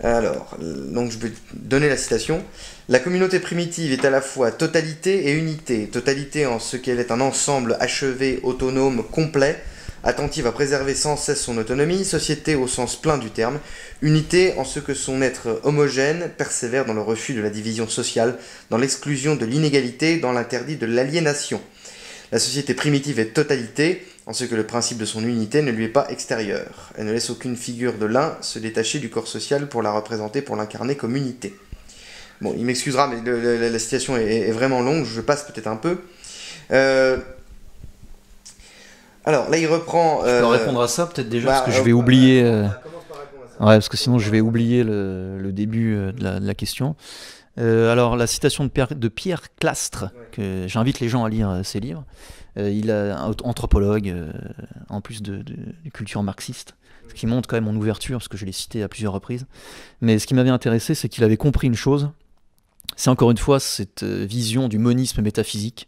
Alors, donc je vais donner la citation. La communauté primitive est à la fois totalité et unité. Totalité en ce qu'elle est un ensemble achevé, autonome, complet, attentive à préserver sans cesse son autonomie, société au sens plein du terme, unité en ce que son être homogène persévère dans le refus de la division sociale, dans l'exclusion de l'inégalité, dans l'interdit de l'aliénation. La société primitive est totalité, en ce que le principe de son unité ne lui est pas extérieur. Elle ne laisse aucune figure de l'un se détacher du corps social pour la représenter, pour l'incarner comme unité. Bon, il m'excusera, mais la situation est, vraiment longue, je passe peut-être un peu. Euh, alors là, il reprend. Euh, je peux euh, répondre à ça peut-être déjà, bah, parce que je euh, vais oublier. Ouais, parce que sinon je vais oublier le, début de la, de la question. Euh, alors, la citation de Pierre, de Clastre, que j'invite les gens à lire euh, ses livres. Euh, il est anthropologue, en plus de, culture marxiste, ce qui montre quand même mon ouverture, parce que je l'ai cité à plusieurs reprises. Mais ce qui m'avait intéressé, c'est qu'il avait compris une chose. C'est encore une fois cette vision du monisme métaphysique,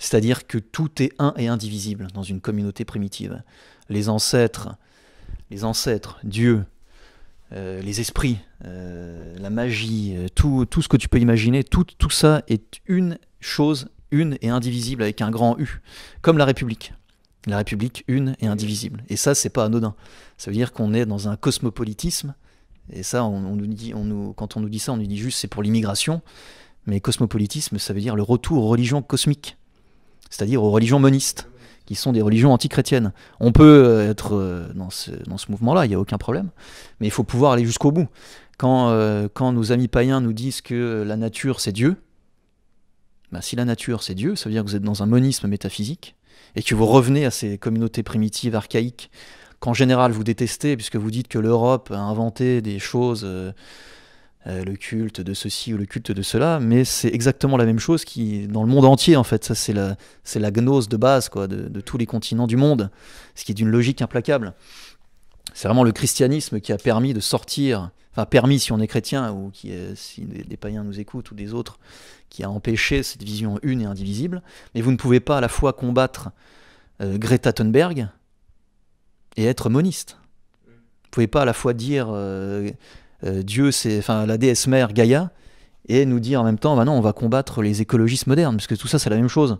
c'est-à-dire que tout est un et indivisible dans une communauté primitive. Les ancêtres, les ancêtres, Dieu, euh, les esprits, euh, la magie, euh, tout, ce que tu peux imaginer, tout, tout ça est une chose, une et indivisible avec un grand U, comme la République. La République, une et indivisible. Et ça, c'est pas anodin. Ça veut dire qu'on est dans un cosmopolitisme. Et ça, nous on quand on nous dit ça, on nous dit juste c'est pour l'immigration. Mais cosmopolitisme, ça veut dire le retour aux religions cosmiques, c'est-à-dire aux religions monistes qui sont des religions antichrétiennes. On peut euh, être euh, dans ce, mouvement-là, il n'y a aucun problème, mais il faut pouvoir aller jusqu'au bout. Quand, euh, quand nos amis païens nous disent que la nature c'est Dieu, ben, si la nature c'est Dieu, ça veut dire que vous êtes dans un monisme métaphysique et que vous revenez à ces communautés primitives, archaïques, qu'en général vous détestez, puisque vous dites que l'Europe a inventé des choses. Euh, le culte de ceci ou le culte de cela, mais c'est exactement la même chose qui dans le monde entier en fait. Ça c'est la c'est la gnose de base quoi de, tous les continents du monde, ce qui est d'une logique implacable. C'est vraiment le christianisme qui a permis de sortir, enfin permis si on est chrétien ou qui si des, païens nous écoutent ou des autres, qui a empêché cette vision une et indivisible. Mais vous ne pouvez pas à la fois combattre euh, Greta Thunberg et être moniste. Vous ne pouvez pas à la fois dire euh, euh, Dieu, c'est enfin la déesse mère Gaïa, et nous dit en même temps, bah on va combattre les écologistes modernes, puisque tout ça, c'est la même chose.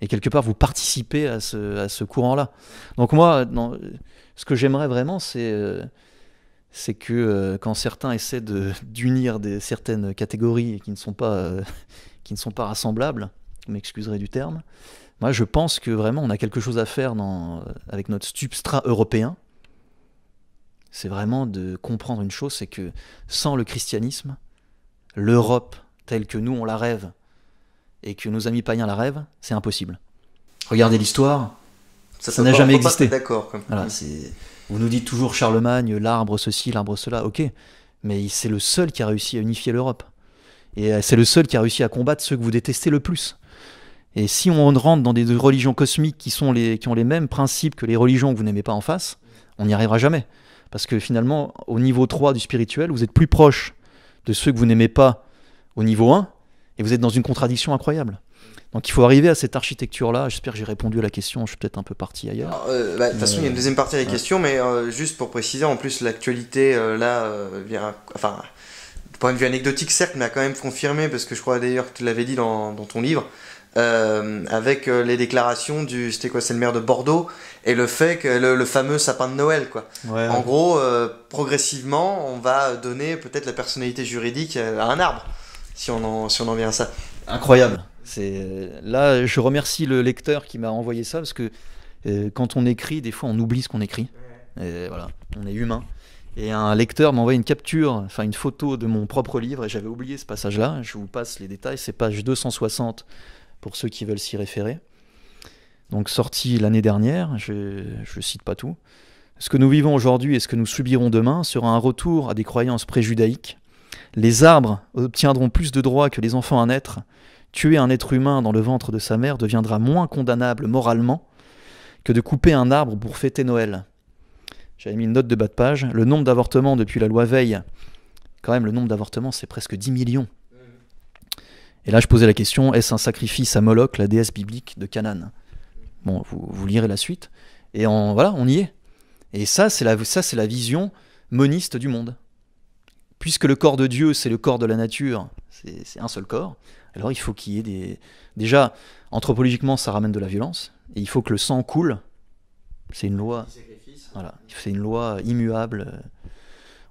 Et quelque part, vous participez à ce, courant-là. Donc moi, ce que j'aimerais vraiment, c'est euh, que euh, quand certains essaient [laughs] d'unir certaines catégories qui ne sont pas, [laughs] qui ne sont pas rassemblables, du terme, moi, je pense que vraiment, on a quelque chose à faire avec notre substrat européen, c'est vraiment de comprendre une chose, c'est que sans le christianisme, l'Europe telle que nous on la rêve et que nos amis païens la rêvent, c'est impossible. Regardez l'histoire, ça n'a jamais existé. D'accord. Voilà, vous nous dites toujours Charlemagne, l'arbre ceci, l'arbre cela, ok, mais c'est le seul qui a réussi à unifier l'Europe. Et euh, c'est le seul qui a réussi à combattre ceux que vous détestez le plus. Et si on rentre dans des religions cosmiques qui, sont les, qui ont les mêmes principes que les religions que vous n'aimez pas en face, on n'y arrivera jamais. Parce que finalement, au niveau 3 du spirituel, vous êtes plus proche de ceux que vous n'aimez pas au niveau 1, et vous êtes dans une contradiction incroyable. Donc il faut arriver à cette architecture-là. J'espère que j'ai répondu à la question. Je suis peut-être un peu parti ailleurs. Euh, bah, de toute façon, il y a une euh, deuxième partie des questions mais euh, juste pour préciser, en plus, l'actualité, là, vient. Enfin, du point de vue anecdotique, certes, mais a quand même confirmé, parce que je crois d'ailleurs que tu l'avais dit dans, dans ton livre, euh, avec euh, les déclarations du, c'était quoi, c'est le maire de Bordeaux et le fait que le, fameux sapin de Noël, quoi. en gros, euh, progressivement, on va donner peut-être la personnalité juridique à un arbre, si on en, si on en vient à ça. Incroyable. C'est là, je remercie le lecteur qui m'a envoyé ça parce que quand on écrit, des fois, on oublie ce qu'on écrit. voilà, on est humain. Et un lecteur m'a envoyé une capture, enfin une photo de mon propre livre, et j'avais oublié ce passage-là. Je vous passe les détails, c'est page 260 pour ceux qui veulent s'y référer. Donc sorti l'année dernière, je ne cite pas tout. Ce que nous vivons aujourd'hui et ce que nous subirons demain sera un retour à des croyances préjudaïques. Les arbres obtiendront plus de droits que les enfants à naître. Tuer un être humain dans le ventre de sa mère deviendra moins condamnable moralement que de couper un arbre pour fêter Noël. J'avais mis une note de bas de page. Le nombre d'avortements depuis la loi Veille, quand même, le nombre d'avortements, c'est presque 10 millions. Et là, je posais la question est-ce un sacrifice à Moloch, la déesse biblique de Canaan Bon, vous, lirez la suite. Et voilà, on y est. Et ça, c'est la, la vision moniste du monde. Puisque le corps de Dieu, c'est le corps de la nature, c'est, un seul corps, alors il faut qu'il y ait des. Déjà, anthropologiquement, ça ramène de la violence, et il faut que le sang coule. C'est une loi. Voilà, c'est une loi immuable. Euh,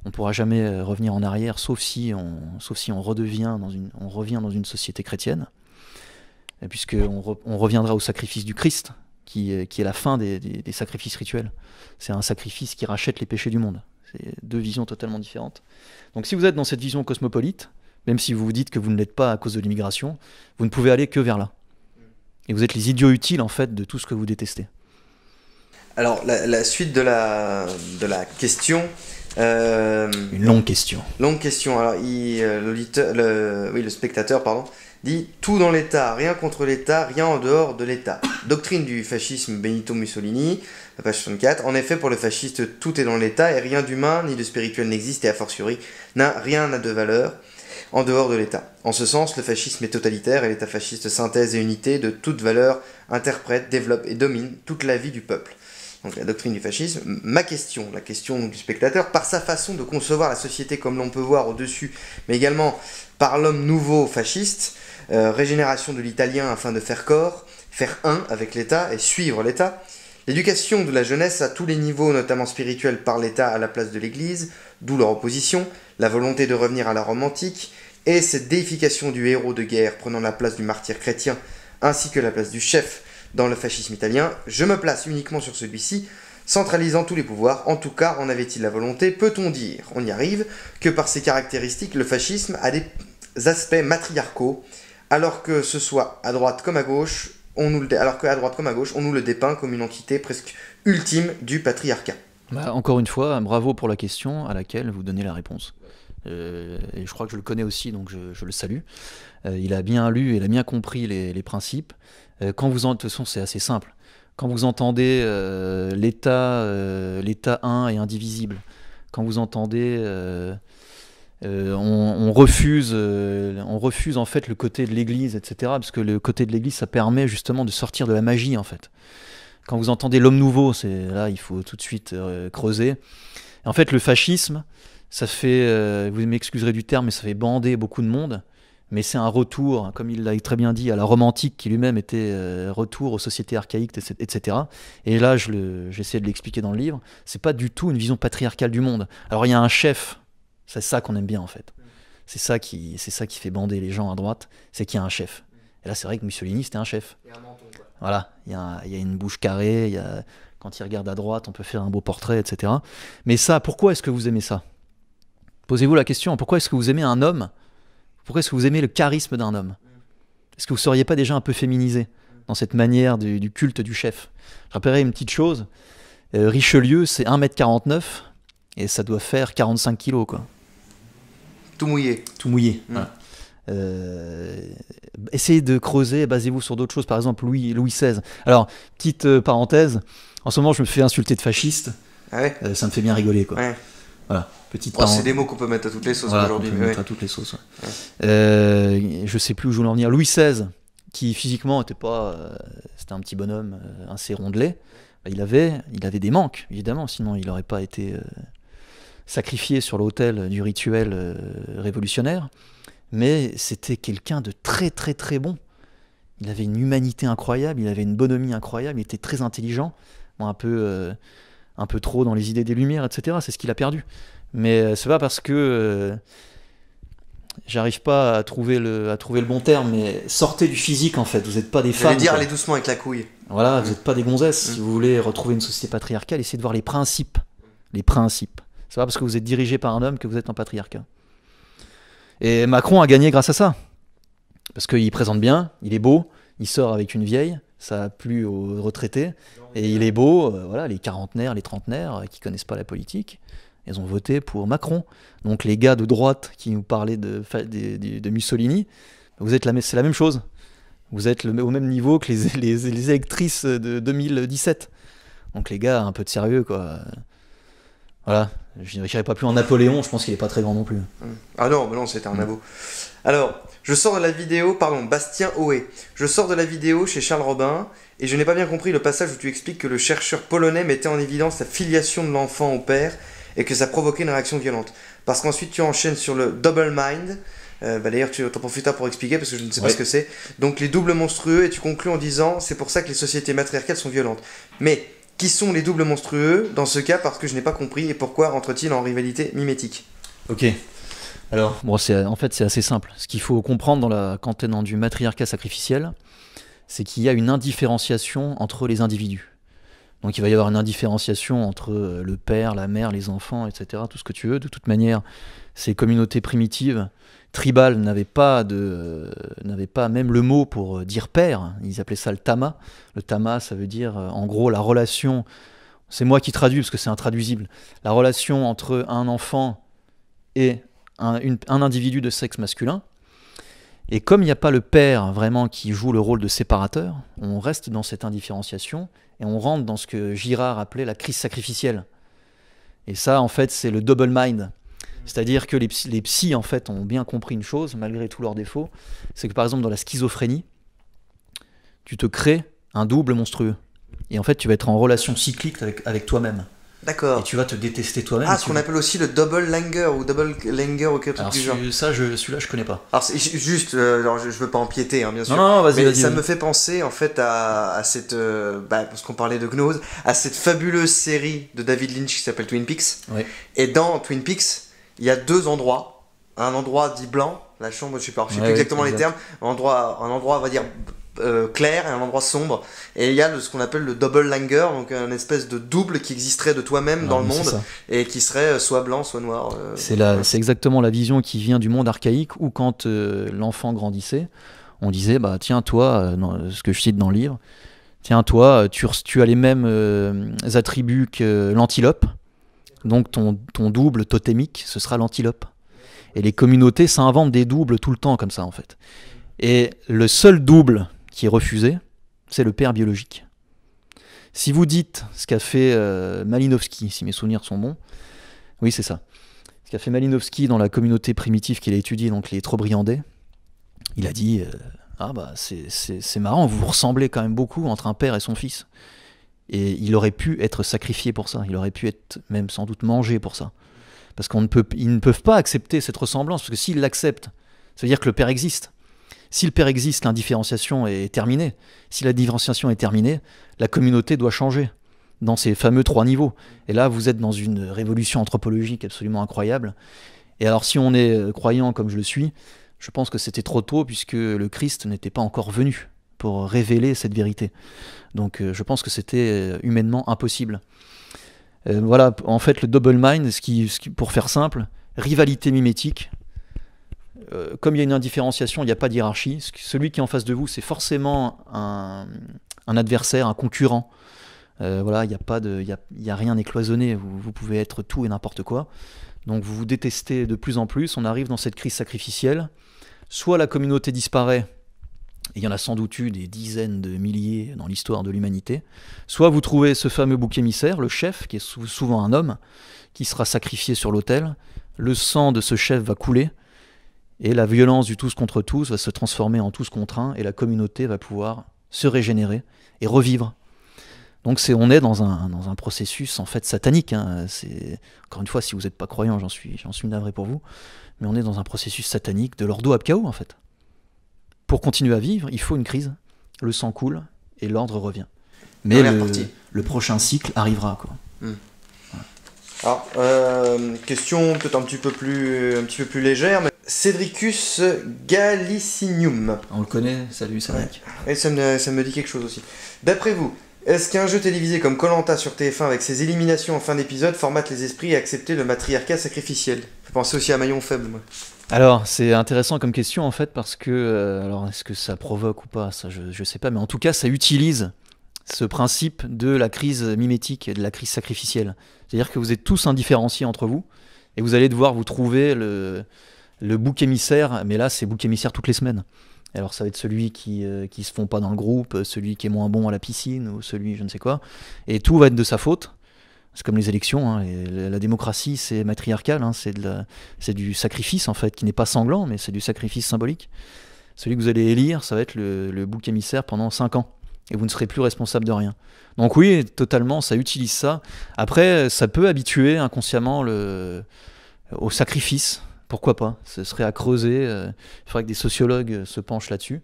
on ne pourra jamais euh, revenir en arrière, sauf si on, sauf si on, redevient dans une, on revient dans une société chrétienne, puisqu'on on reviendra au sacrifice du Christ, qui, qui est la fin des, sacrifices rituels. C'est un sacrifice qui rachète les péchés du monde. C'est deux visions totalement différentes. Donc si vous êtes dans cette vision cosmopolite, même si vous vous dites que vous ne l'êtes pas à cause de l'immigration, vous ne pouvez aller que vers là. Et vous êtes les idiots utiles, en fait, de tout ce que vous détestez. Alors, la, la suite de la, de la question, euh, Une longue question. Longue question. Alors, euh, le, spectateur, pardon, dit tout dans l'État, rien contre l'État, rien en dehors de l'État. Doctrine du fascisme Benito Mussolini, page 64. En effet, pour le fasciste, tout est dans l'État et rien d'humain ni de spirituel n'existe et a fortiori n'a rien n'a de valeur en dehors de l'État. En ce sens, le fascisme est totalitaire et l'État fasciste synthèse et unité de toute valeur, interprète, développe et domine toute la vie du peuple donc la doctrine du fascisme, ma question, la question du spectateur, par sa façon de concevoir la société comme l'on peut voir au-dessus, mais également par l'homme nouveau fasciste, euh, régénération de l'italien afin de faire corps, faire un avec l'État et suivre l'État, l'éducation de la jeunesse à tous les niveaux, notamment spirituels, par l'État à la place de l'Église, d'où leur opposition, la volonté de revenir à la Rome antique, et cette déification du héros de guerre prenant la place du martyr chrétien, ainsi que la place du chef, dans le fascisme italien. Je me place uniquement sur celui-ci, centralisant tous les pouvoirs, en tout cas en avait-il la volonté, peut-on dire, on y arrive, que par ses caractéristiques, le fascisme a des aspects matriarcaux, alors que ce soit à droite comme à gauche, on nous le alors à droite comme à gauche, on nous le dépeint comme une entité presque ultime du patriarcat. Bah, encore une fois, bravo pour la question à laquelle vous donnez la réponse. Euh, et je crois que je le connais aussi, donc je, le salue. Euh, il a bien lu, il a bien compris les, les principes, euh, quand vous en... De toute façon, c'est assez simple. Quand vous entendez euh, l'État, euh, l'État un et indivisible, quand vous entendez on, refuse, on refuse en fait le côté de l'Église, etc. Parce que le côté de l'Église, ça permet justement de sortir de la magie en fait. Quand vous entendez l'homme nouveau, c'est là il faut tout de suite creuser. en fait, le fascisme, ça fait, vous m'excuserez du terme, mais ça fait bander beaucoup de monde mais c'est un retour, hein, comme il l'a très bien dit, à la romantique qui lui-même était euh, retour aux sociétés archaïques, etc. Et là, j'essaie je de l'expliquer dans le livre, c'est pas du tout une vision patriarcale du monde. Alors il y a un chef, c'est ça qu'on aime bien en fait. C'est ça, qui, ça qui fait bander les gens à droite, c'est qu'il y a un chef. Et là, c'est vrai que Mussolini, c'était un chef. Il y a Voilà, il y, a une bouche carrée, il y quand il regarde à droite, on peut faire un beau portrait, etc. Mais ça, pourquoi est-ce que vous aimez ça Posez-vous la question, pourquoi est-ce que vous aimez un homme pourquoi est-ce que vous aimez le charisme d'un homme Est-ce que vous ne seriez pas déjà un peu féminisé dans cette manière du, culte du chef Je rappellerai une petite chose. Euh, Richelieu, c'est 1m49 et ça doit faire 45 kilos. Quoi. Tout mouillé. Tout mouillé. Mmh. Euh, essayez de creuser, basez-vous sur d'autres choses, par exemple Louis, XVI. Alors, petite euh, parenthèse, en ce moment je me fais insulter de fasciste, ah ouais. ça me fait bien rigoler. Quoi. Petite oh, c'est des mots qu'on peut mettre à toutes les sauces aujourd'hui. Ouais. à toutes les sauces. Euh, je sais plus où je voulais en venir. Louis XVI, qui physiquement était pas, euh, c'était un petit bonhomme euh, assez rondelé, bah, Il avait, il avait des manques évidemment, sinon il n'aurait pas été sacrifié sur l'autel du rituel révolutionnaire. Mais c'était quelqu'un de très très très bon. Il avait une humanité incroyable, il avait une bonhomie incroyable, il était très intelligent, un peu un peu trop dans les idées des Lumières, etc. C'est ce qu'il a perdu. Mais ça euh, pas parce que euh, j'arrive pas à trouver, le, bon terme, mais sortez du physique en fait. Vous n'êtes pas des femmes. dire allez doucement avec la couille. Voilà, mm. vous n'êtes pas des gonzesses. Mm. Si vous voulez retrouver une société patriarcale, essayez de voir les principes. Les principes. Ça pas parce que vous êtes dirigé par un homme que vous êtes en patriarcat. Et Macron a gagné grâce à ça. Parce qu'il présente bien, il est beau, il sort avec une vieille, ça a plu aux retraités. Et il est beau, euh, voilà, les quarantenaires, les trentenaires euh, qui connaissent pas la politique, ils ont voté pour Macron. Donc les gars de droite qui nous parlaient de, Mussolini, vous êtes c'est la même chose. Vous êtes au même niveau que les, les, électrices de 2017. Donc les gars, un peu de sérieux, quoi. Voilà, je n'irai pas plus en Napoléon, je pense qu'il n'est pas très grand non plus. Mmh. Ah non, mais non, c'était un abo. Mmh. Alors, je sors de la vidéo, pardon, Bastien Oé. Je sors de la vidéo chez Charles Robin, et je n'ai pas bien compris le passage où tu expliques que le chercheur polonais mettait en évidence la filiation de l'enfant au père, et que ça provoquait une réaction violente. Parce qu'ensuite tu enchaînes sur le double mind, euh, bah, d'ailleurs, tu en profites pour expliquer parce que je ne sais pas ce que c'est. Donc, les doubles monstrueux, et tu conclus en disant c'est pour ça que les sociétés matriarcales sont violentes. Mais qui sont les doubles monstrueux dans ce cas parce que je n'ai pas compris et pourquoi entrent-ils en rivalité mimétique Ok. Alors bon, En fait, c'est assez simple. Ce qu'il faut comprendre dans la dans du matriarcat sacrificiel, c'est qu'il y a une indifférenciation entre les individus. Donc il va y avoir une indifférenciation entre euh, le père, la mère, les enfants, etc., tout ce que tu veux. De toute manière, ces communautés primitives tribales n'avaient pas de n'avaient pas même le mot pour euh, dire père. Ils appelaient ça le tama. Le tama, ça veut dire euh, en gros la relation. C'est moi qui traduis parce que c'est intraduisible. La relation entre un enfant et un, un individu de sexe masculin. Et comme il n'y a pas le père vraiment qui joue le rôle de séparateur, on reste dans cette indifférenciation et on rentre dans ce que Girard appelait la crise sacrificielle. Et ça, en fait, c'est le double mind. C'est-à-dire que les, les psys, en fait, ont bien compris une chose, malgré tous leurs défauts, c'est que par exemple, dans la schizophrénie, tu te crées un double monstrueux. Et en fait, tu vas être en relation cyclique avec, avec toi-même. D'accord. Et tu vas te détester toi-même. Ah, ce qu'on appelle aussi le double langer ou double langer ou quelque chose du genre. Ça, je, celui-là, je connais pas. Alors, juste, euh, alors, je, veux pas empiéter, hein, bien sûr. Non, non, vas-y, vas Ça me fait penser, en fait, à, cette. Euh, bah, parce qu'on parlait de Gnose, à cette fabuleuse série de David Lynch qui s'appelle Twin Peaks. Oui. Et dans Twin Peaks, il y a deux endroits. Un endroit dit blanc, la chambre, je sais pas, sais exactement les termes. Un endroit, un endroit, va dire euh, clair et un endroit sombre. Et il y a ce qu'on appelle le double langer, donc un espèce de double qui existerait de toi-même ah, dans le monde et qui serait euh, soit blanc, soit noir. Euh, c'est là, c'est exactement la vision qui vient du monde archaïque où quand l'enfant grandissait, on disait bah tiens toi, ce que je cite dans le livre, tiens toi, tu as les mêmes attributs que l'antilope. Donc ton, double totémique, ce sera l'antilope. Et les communautés s'inventent des doubles tout le temps comme ça en fait. Et le seul double qui est refusé, c'est le père biologique. Si vous dites ce qu'a fait euh, Malinowski, si mes souvenirs sont bons, oui c'est ça, ce qu'a fait Malinowski dans la communauté primitive qu'il a étudiée, donc les Trobriandais, il a dit euh, Ah bah c'est marrant, vous ressemblez quand même beaucoup entre un père et son fils. Et il aurait pu être sacrifié pour ça, il aurait pu être même sans doute mangé pour ça. Parce qu'on ne peut, ils ne peuvent pas accepter cette ressemblance, parce que s'ils l'acceptent, ça veut dire que le Père existe. Si le Père existe, l'indifférenciation est terminée. Si la différenciation est terminée, la communauté doit changer dans ces fameux trois niveaux. Et là, vous êtes dans une révolution anthropologique absolument incroyable. Et alors, si on est croyant comme je le suis, je pense que c'était trop tôt puisque le Christ n'était pas encore venu pour révéler cette vérité. Donc euh, je pense que c'était euh, humainement impossible. Euh, voilà, en fait, le double mind, ce qui, ce qui, pour faire simple, rivalité mimétique. comme il y a une indifférenciation, il n'y a pas de Celui qui est en face de vous, c'est forcément un, adversaire, un concurrent. voilà, il n'y a pas de, y a, a rien n'est cloisonné. Vous, vous, pouvez être tout et n'importe quoi. Donc vous vous détestez de plus en plus. On arrive dans cette crise sacrificielle. Soit la communauté disparaît il y en a sans doute eu des dizaines de milliers dans l'histoire de l'humanité, soit vous trouvez ce fameux bouc émissaire, le chef, qui est souvent un homme, qui sera sacrifié sur l'autel, le sang de ce chef va couler, et la violence du tous contre tous va se transformer en tous contre un, et la communauté va pouvoir se régénérer et revivre. Donc c'est, on est dans un, dans un processus en fait satanique. Hein. C'est, encore une fois, si vous n'êtes pas croyant, j'en suis, j'en suis navré pour vous, mais on est dans un processus satanique de l'ordo ab chaos en fait pour continuer à vivre, il faut une crise. Le sang coule et l'ordre revient. Mais ah, le, prochain cycle arrivera. Quoi. Hmm. Alors, euh, question peut-être un petit peu plus, un petit peu plus légère, Cédricus Gallicinium. On le connaît, salut Cédric. Et ça me, dit quelque chose aussi. D'après vous, est-ce qu'un jeu télévisé comme Colanta sur TF1 avec ses éliminations en fin d'épisode formate les esprits et accepter le matriarcat sacrificiel Je pense aussi à Maillon Faible, moi. Alors, c'est intéressant comme question en fait parce que, euh, alors est-ce que ça provoque ou pas Ça, je ne sais pas, mais en tout cas, ça utilise ce principe de la crise mimétique et de la crise sacrificielle. C'est-à-dire que vous êtes tous indifférenciés entre vous et vous allez devoir vous trouver le, bouc émissaire, mais là, c'est bouc émissaire toutes les semaines. Alors ça va être celui qui ne euh, se fond pas dans le groupe, celui qui est moins bon à la piscine ou celui je ne sais quoi. Et tout va être de sa faute. C'est comme les élections. Hein, et la, démocratie, c'est matriarcal. Hein, c'est du sacrifice, en fait, qui n'est pas sanglant, mais c'est du sacrifice symbolique. Celui que vous allez élire, ça va être le, bouc émissaire pendant 5 ans. Et vous ne serez plus responsable de rien. Donc, oui, totalement, ça utilise ça. Après, ça peut habituer inconsciemment le, au sacrifice. Pourquoi pas Ce serait à creuser. Euh, il faudrait que des sociologues euh, se penchent là-dessus.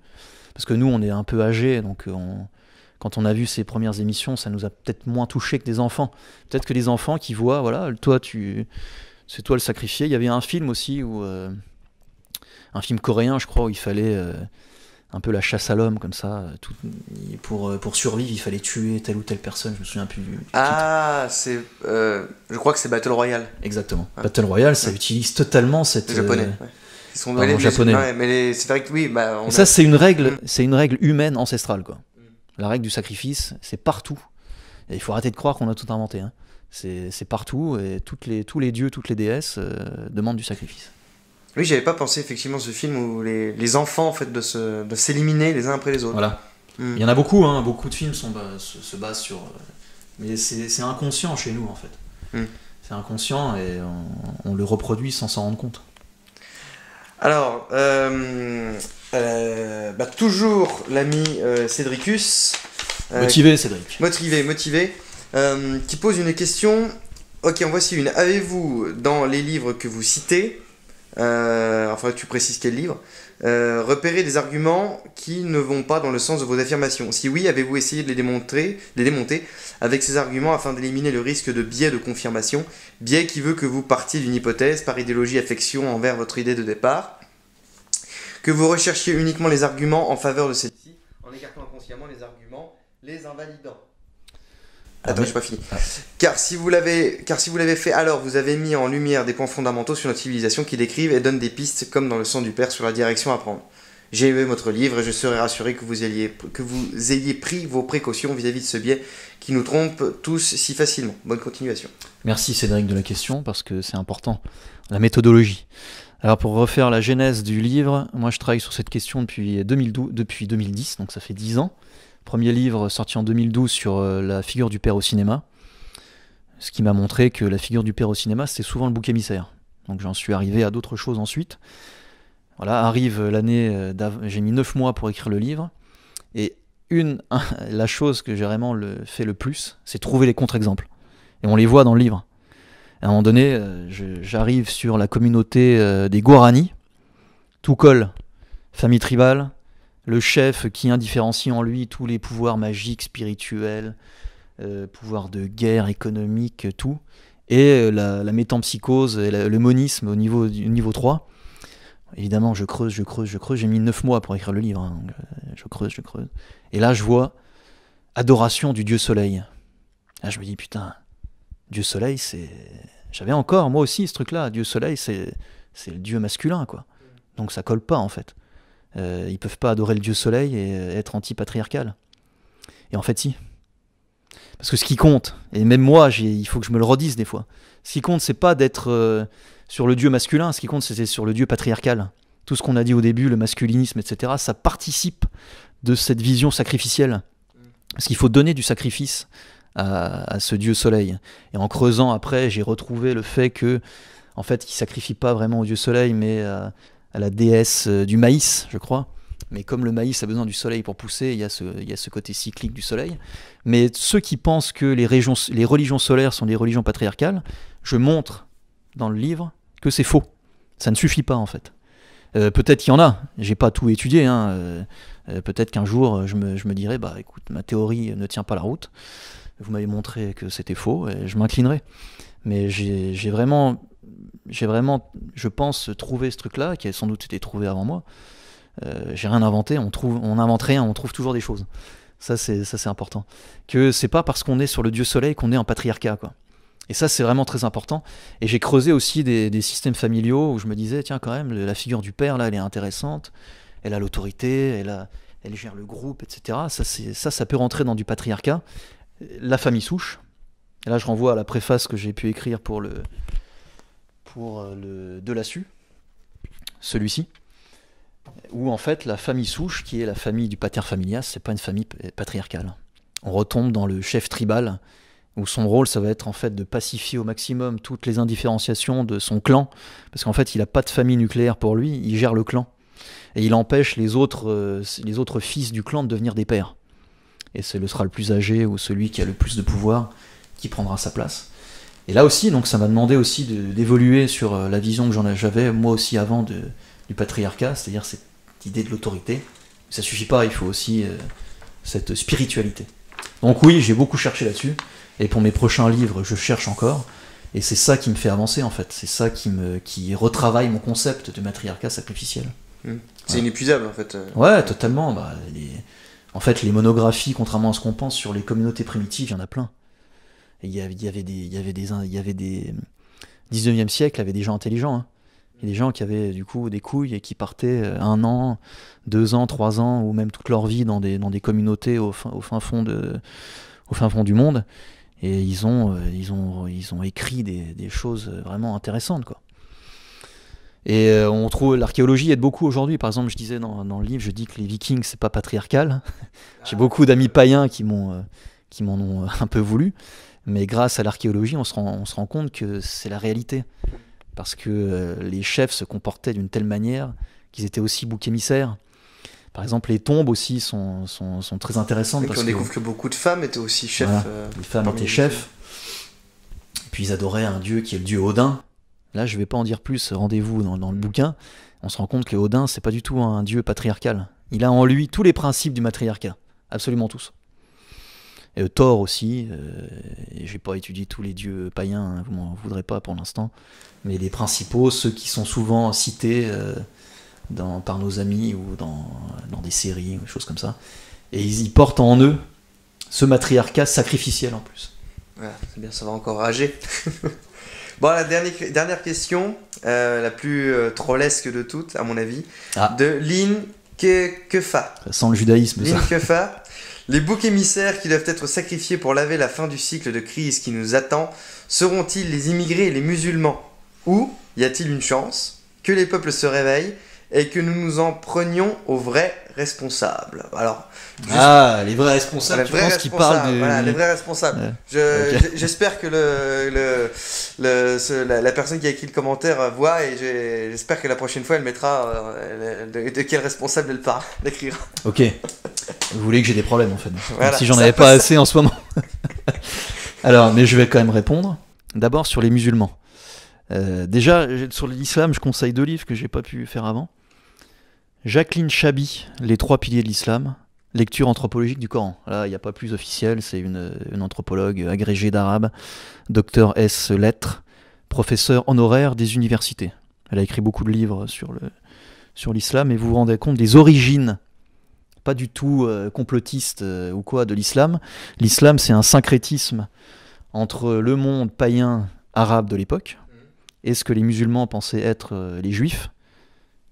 Parce que nous, on est un peu âgés, donc euh, on quand on a vu ses premières émissions, ça nous a peut-être moins touché que des enfants. Peut-être que des enfants qui voient, voilà, toi, tu, c'est toi le sacrifié. Il y avait un film aussi où, euh, un film coréen, je crois, où il fallait euh, un peu la chasse à l'homme comme ça. Euh, pour pour survivre, il fallait tuer telle ou telle personne. Je me souviens plus. Du, ah, c'est, je crois que c'est Battle Royale. Exactement. Battle Royale, ça utilise totalement cette. Japonais. sont les, japonais. mais c'est vrai que oui. Bah, ça, c'est une règle, c'est une règle humaine ancestrale, quoi. La règle du sacrifice, c'est partout. Et il faut arrêter de croire qu'on a tout inventé. Hein. C'est partout et tous les dieux, toutes les déesses euh, demandent du sacrifice. Oui, j'avais pas pensé effectivement ce film où les, enfants en fait de s'éliminer les uns après les autres. Voilà. Hmm. Il y en a beaucoup, hein. beaucoup de films se, basent sur. Euh, mais c'est inconscient chez nous en fait. Hmm. C'est inconscient et on, le reproduit sans s'en rendre compte. Alors, euh, euh, bah, toujours l'ami euh, Cédricus. Euh, motivé, Cédric. Motivé, motivé. qui pose une question. Ok, en voici une. Avez-vous, dans les livres que vous citez, enfin tu précises quel livre, repéré des arguments qui ne vont pas dans le sens de vos affirmations Si oui, avez-vous essayé de les démontrer, les démonter avec ces arguments afin d'éliminer le risque de biais de confirmation Biais qui veut que vous partiez d'une hypothèse par idéologie affection envers votre idée de départ que vous recherchiez uniquement les arguments en faveur de celle-ci, en écartant inconsciemment les arguments les invalidant. Ah Attends, je suis pas fini. Ah. Car si vous l'avez, car si vous l'avez fait, alors vous avez mis en lumière des points fondamentaux sur notre civilisation qui décrivent et donnent des pistes, comme dans le sang du père, sur la direction à prendre. J'ai lu votre livre et je serais rassuré que vous ayez, que vous ayez pris vos précautions vis à -vis de ce biais qui nous trompe tous si facilement. Bonne continuation. Merci Cédric de la question parce que c'est important. La méthodologie. Alors pour refaire la genèse du livre, moi je travaille sur cette question depuis, 2010, donc ça fait 10 ans. Premier livre sorti en 2012 sur euh, la figure du père au cinéma, ce qui m'a montré que la figure du père au cinéma c'est souvent le bouc émissaire. Donc j'en suis arrivé à d'autres choses ensuite. Voilà, arrive l'année, euh, j'ai mis 9 mois pour écrire le livre, et une, [laughs] la chose que j'ai vraiment fait le plus, c'est trouver les contre-exemples. Et on les voit dans le livre à un moment donné, euh, j'arrive sur la communauté euh, des Guarani, tout colle, famille tribale, le chef qui indifférencie en lui tous les pouvoirs magiques, spirituels, euh, pouvoirs de guerre, économique, tout, et la, métampsychose le monisme au niveau, niveau 3. Évidemment, je creuse, je creuse, je creuse. J'ai mis 9 mois pour écrire le livre. Hein, je creuse, je creuse. Et là, je vois Adoration du Dieu Soleil. Là, je me dis, putain, Dieu Soleil, c'est. J'avais encore, moi aussi, ce truc-là. Dieu Soleil, c'est c'est le dieu masculin, quoi. Donc ça colle pas, en fait. Euh, ils peuvent pas adorer le dieu Soleil et être anti-patriarcal. Et en fait, si. Parce que ce qui compte, et même moi, il faut que je me le redise des fois, ce qui compte, c'est pas d'être euh, sur le dieu masculin, ce qui compte, c'est sur le dieu patriarcal. Tout ce qu'on a dit au début, le masculinisme, etc., ça participe de cette vision sacrificielle. Parce qu'il faut donner du sacrifice à, ce dieu soleil. Et en creusant après, j'ai retrouvé le fait que, en fait, il sacrifie pas vraiment au dieu soleil, mais à, la déesse euh, du maïs, je crois. Mais comme le maïs a besoin du soleil pour pousser, il y, a ce, il y ce, côté cyclique du soleil. Mais ceux qui pensent que les, régions, les religions solaires sont des religions patriarcales, je montre dans le livre que c'est faux. Ça ne suffit pas en fait. Euh, peut-être qu'il y en a, j'ai pas tout étudié. Hein. Euh, peut-être qu'un jour je me, je me, dirai, bah écoute, ma théorie ne tient pas la route vous m'avez montré que c'était faux, et je m'inclinerai. Mais j'ai vraiment, j'ai vraiment, je pense, trouvé ce truc-là, qui a sans doute été trouvé avant moi. Euh, j'ai rien inventé, on trouve, on n'invente rien, on trouve toujours des choses. Ça, c'est ça, c'est important. Que c'est pas parce qu'on est sur le dieu soleil qu'on est en patriarcat, quoi. Et ça, c'est vraiment très important. Et j'ai creusé aussi des, systèmes familiaux où je me disais, tiens, quand même, la figure du père, là, elle est intéressante. Elle a l'autorité, elle, elle gère le groupe, etc. Ça, ça, ça peut rentrer dans du patriarcat la famille souche. Et là, je renvoie à la préface que j'ai pu écrire pour le pour euh, le Su, celui-ci, où en fait la famille souche, qui est la famille du pater familias, c'est pas une famille patriarcale. On retombe dans le chef tribal, où son rôle, ça va être en fait de pacifier au maximum toutes les indifférenciations de son clan, parce qu'en fait, il n'a pas de famille nucléaire pour lui, il gère le clan. Et il empêche les autres, euh, les autres fils du clan de devenir des pères et c'est le sera le plus âgé ou celui qui a le plus de pouvoir qui prendra sa place. Et là aussi, donc ça m'a demandé aussi d'évoluer sur euh, la vision que j'avais moi aussi avant du patriarcat, c'est-à-dire cette idée de l'autorité. Ça suffit pas, il faut aussi euh, cette spiritualité. Donc oui, j'ai beaucoup cherché là-dessus, et pour mes prochains livres, je cherche encore. Et c'est ça qui me fait avancer en fait. C'est ça qui me qui retravaille mon concept de matriarcat sacrificiel. Mmh. C'est inépuisable en fait. Euh. Ouais, totalement. Bah, en fait, les monographies, contrairement à ce qu'on pense sur les communautés primitives, il y en a plein. Il y, avait des, il y avait des, il y avait des 19e siècle, il y avait des gens intelligents. Hein. Il y des gens qui avaient du coup des couilles et qui partaient euh, un an, deux ans, trois ans ou même toute leur vie dans des, dans des communautés au fin, au fin fond de, au fin fond du monde. Et ils ont, euh, ils ont, ils ont écrit des, des choses euh, vraiment intéressantes. Quoi. Et euh, on trouve l'archéologie aide beaucoup aujourd'hui. Par exemple, je disais dans, le livre, je dis que les Vikings c'est pas patriarcal. [laughs] J'ai beaucoup d'amis païens qui m'ont euh, qui m'en ont euh, un peu voulu, mais grâce à l'archéologie, on se rend on se rend compte que c'est la réalité parce que les chefs se comportaient d'une telle manière qu'ils étaient aussi bouc émissaire Par exemple, les tombes aussi sont, sont, très intéressantes. parce qu'on découvre que beaucoup de femmes étaient aussi chefs. les femmes étaient chefs. puis ils adoraient un dieu qui est le dieu Odin, Là, je vais pas en dire plus, rendez-vous dans, le mm. bouquin. On se rend compte que Odin, c'est pas du tout un dieu patriarcal. Il a en lui tous les principes du matriarcat, absolument tous. Et euh, Thor aussi, ne euh, vais pas étudier tous les dieux païens, vous hein, vous m'en voudrez pas pour l'instant, mais les principaux, ceux qui sont souvent cités euh, dans, par nos amis ou dans, des séries, ou des choses comme ça. Et ils y portent en eux ce matriarcat sacrificiel en plus. c'est bien, ça va encore rager. [laughs] Bon, la dernière, question, euh, la plus euh, trollesque de toutes, à mon avis, ah. de Lynn Kefa. Sans le judaïsme, Lynn Kefa. Les boucs émissaires qui doivent être sacrifiés pour laver la fin du cycle de crise qui nous attend seront-ils les immigrés et les musulmans Ou y a-t-il une chance que les peuples se réveillent et que nous nous en prenions aux vrais responsables. Alors, ah, les vrais responsables, les vrais je de... Voilà, les vrais responsables. J'espère que le, la, personne qui a écrit le commentaire voit et j'espère que la prochaine fois, elle mettra euh, de, quel responsable elle parle, d'écrire. [laughs] Ok. Vous voulez que j'ai des problèmes, en fait. si j'en avais pas assez en ce moment. [laughs] Alors, mais je vais quand même répondre. D'abord sur les musulmans. Euh, déjà, sur l'islam, je conseille deux livres que j'ai pas pu faire avant. Jacqueline Chabi, Les trois piliers de l'islam, lecture anthropologique du Coran. Là, il n'y a pas plus officiel, c'est une, anthropologue agrégée d'arabe, docteur S lettres, professeur honoraire des universités. Elle a écrit beaucoup de livres sur le sur l'islam et vous vous rendez compte des origines pas du tout euh, complotistes complotiste euh, ou quoi de l'islam. L'islam, c'est un syncrétisme entre le monde païen arabe de l'époque et ce que les musulmans pensaient être euh, les juifs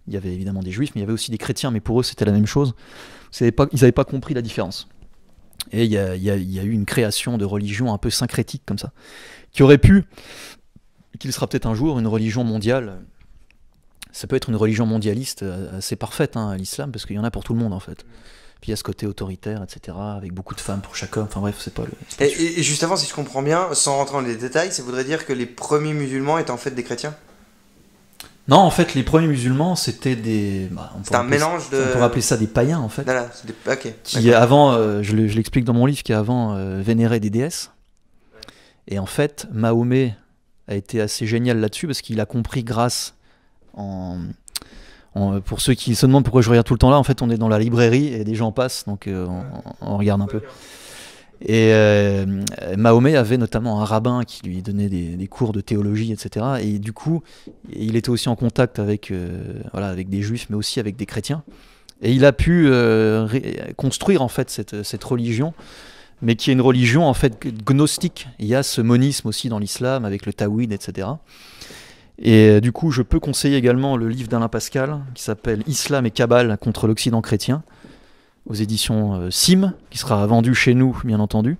il y avait évidemment des juifs, mais il y avait aussi des chrétiens, mais pour eux c'était la même chose. Pas, ils n'avaient pas compris la différence. Et il y, a, eu une création de religion un peu syncrétique comme ça, qui aurait pu, qu'il sera peut-être un jour, une religion mondiale. Ça peut être une religion mondialiste c'est euh, parfaite, hein, l'islam, parce qu'il y en a pour tout le monde en fait. Puis il y a ce côté autoritaire, etc., avec beaucoup de femmes pour chacun homme. Enfin bref, c'est pas Et, et, juste avant, si je comprends bien, sans rentrer dans les détails, ça voudrait dire que les premiers musulmans étaient en fait des chrétiens non, en fait, les premiers musulmans, c'était des. Bah, c'est un mélange de. On pourrait appeler ça des païens, en fait. Voilà, qui avant, euh, je l'explique dans mon livre, qui avant euh, vénéraient des déesses. Et en fait, Mahomet a été assez génial là-dessus parce qu'il a compris grâce en... Euh, pour ceux qui se demandent pourquoi je regarde tout le temps là, en fait, on est dans la librairie et des gens passent, donc euh, on, regarde un peu. Et euh, Mahomet avait notamment un rabbin qui lui donnait des, cours de théologie, etc. Et du coup, il était aussi en contact avec, euh, voilà, avec des juifs, mais aussi avec des chrétiens. Et il a pu euh, construire en fait cette, religion, mais qui est une religion en fait gnostique. Il y a ce monisme aussi dans l'islam avec le taouïd, etc. Et du coup, je peux conseiller également le livre d'Alain Pascal qui s'appelle Islam et cabale contre l'Occident chrétien aux éditions euh, Sim, qui sera vendu chez nous, bien entendu,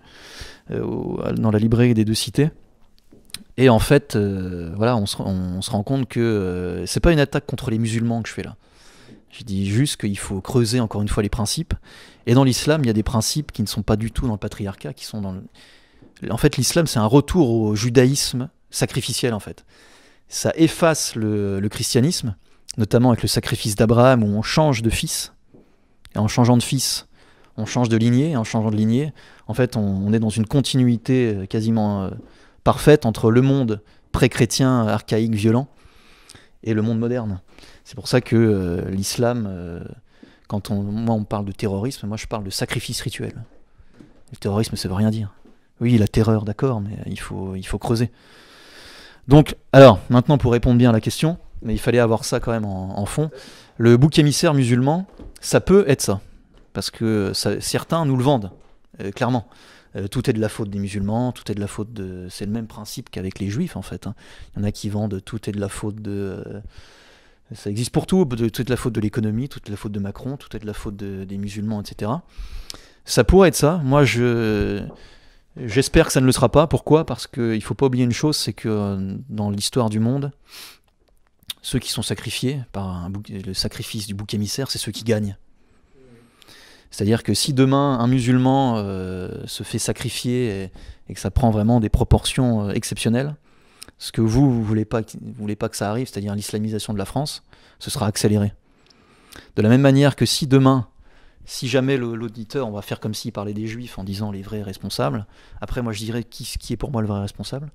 euh, dans la librairie des deux cités. Et en fait, euh, voilà, on se, rend compte que ce c'est pas une attaque contre les musulmans que je fais là. Je dis juste qu'il faut creuser encore une fois les principes. Et dans l'islam, il y a des principes qui ne sont pas du tout dans le patriarcat, qui sont dans En fait, l'islam, c'est un retour au judaïsme sacrificiel, en fait. Ça efface le christianisme, notamment avec le sacrifice d'Abraham, où on change de fils. Et en changeant de fils, on change de lignée, en changeant de lignée, en fait, on, est dans une continuité euh, quasiment euh, parfaite entre le monde pré-chrétien, archaïque, violent, et le monde moderne. C'est pour ça que euh, l'islam, quand on, on parle de terrorisme, moi je parle de sacrifice rituel. Le terrorisme, ça veut rien dire. Oui, la terreur, d'accord, mais il faut, il faut creuser. Donc, alors, maintenant pour répondre bien à la question, mais il fallait avoir ça quand même en fond. Le bouc émissaire musulman, ça peut être ça. Parce que certains nous le vendent, euh, clairement. Euh, tout est de la faute des musulmans, tout est de la faute de. C'est le même principe qu'avec les juifs, en fait. Hein. Il y en a qui vendent tout est de la faute de. Euh, ça existe pour tout, de, toute la faute de l'économie, toute la faute de Macron, tout est de la faute des musulmans, etc. Ça pourrait être ça. Moi, je j'espère que ça ne le sera pas. Pourquoi Parce qu'il ne faut pas oublier une chose, c'est que dans l'histoire du monde, ceux qui sont sacrifiés par le sacrifice du bouc émissaire, c'est ceux qui gagnent. C'est-à-dire que si demain un musulman euh, se fait sacrifier et, que ça prend vraiment des proportions euh, exceptionnelles, ce que vous, vous voulez pas, voulez pas que ça arrive, c'est-à-dire l'islamisation de la France, ce sera accéléré. De la même manière que si demain, si jamais l'auditeur, on va faire comme s'il parlait des juifs en disant les vrais responsables, après moi je dirais qui est pour moi le vrai responsable,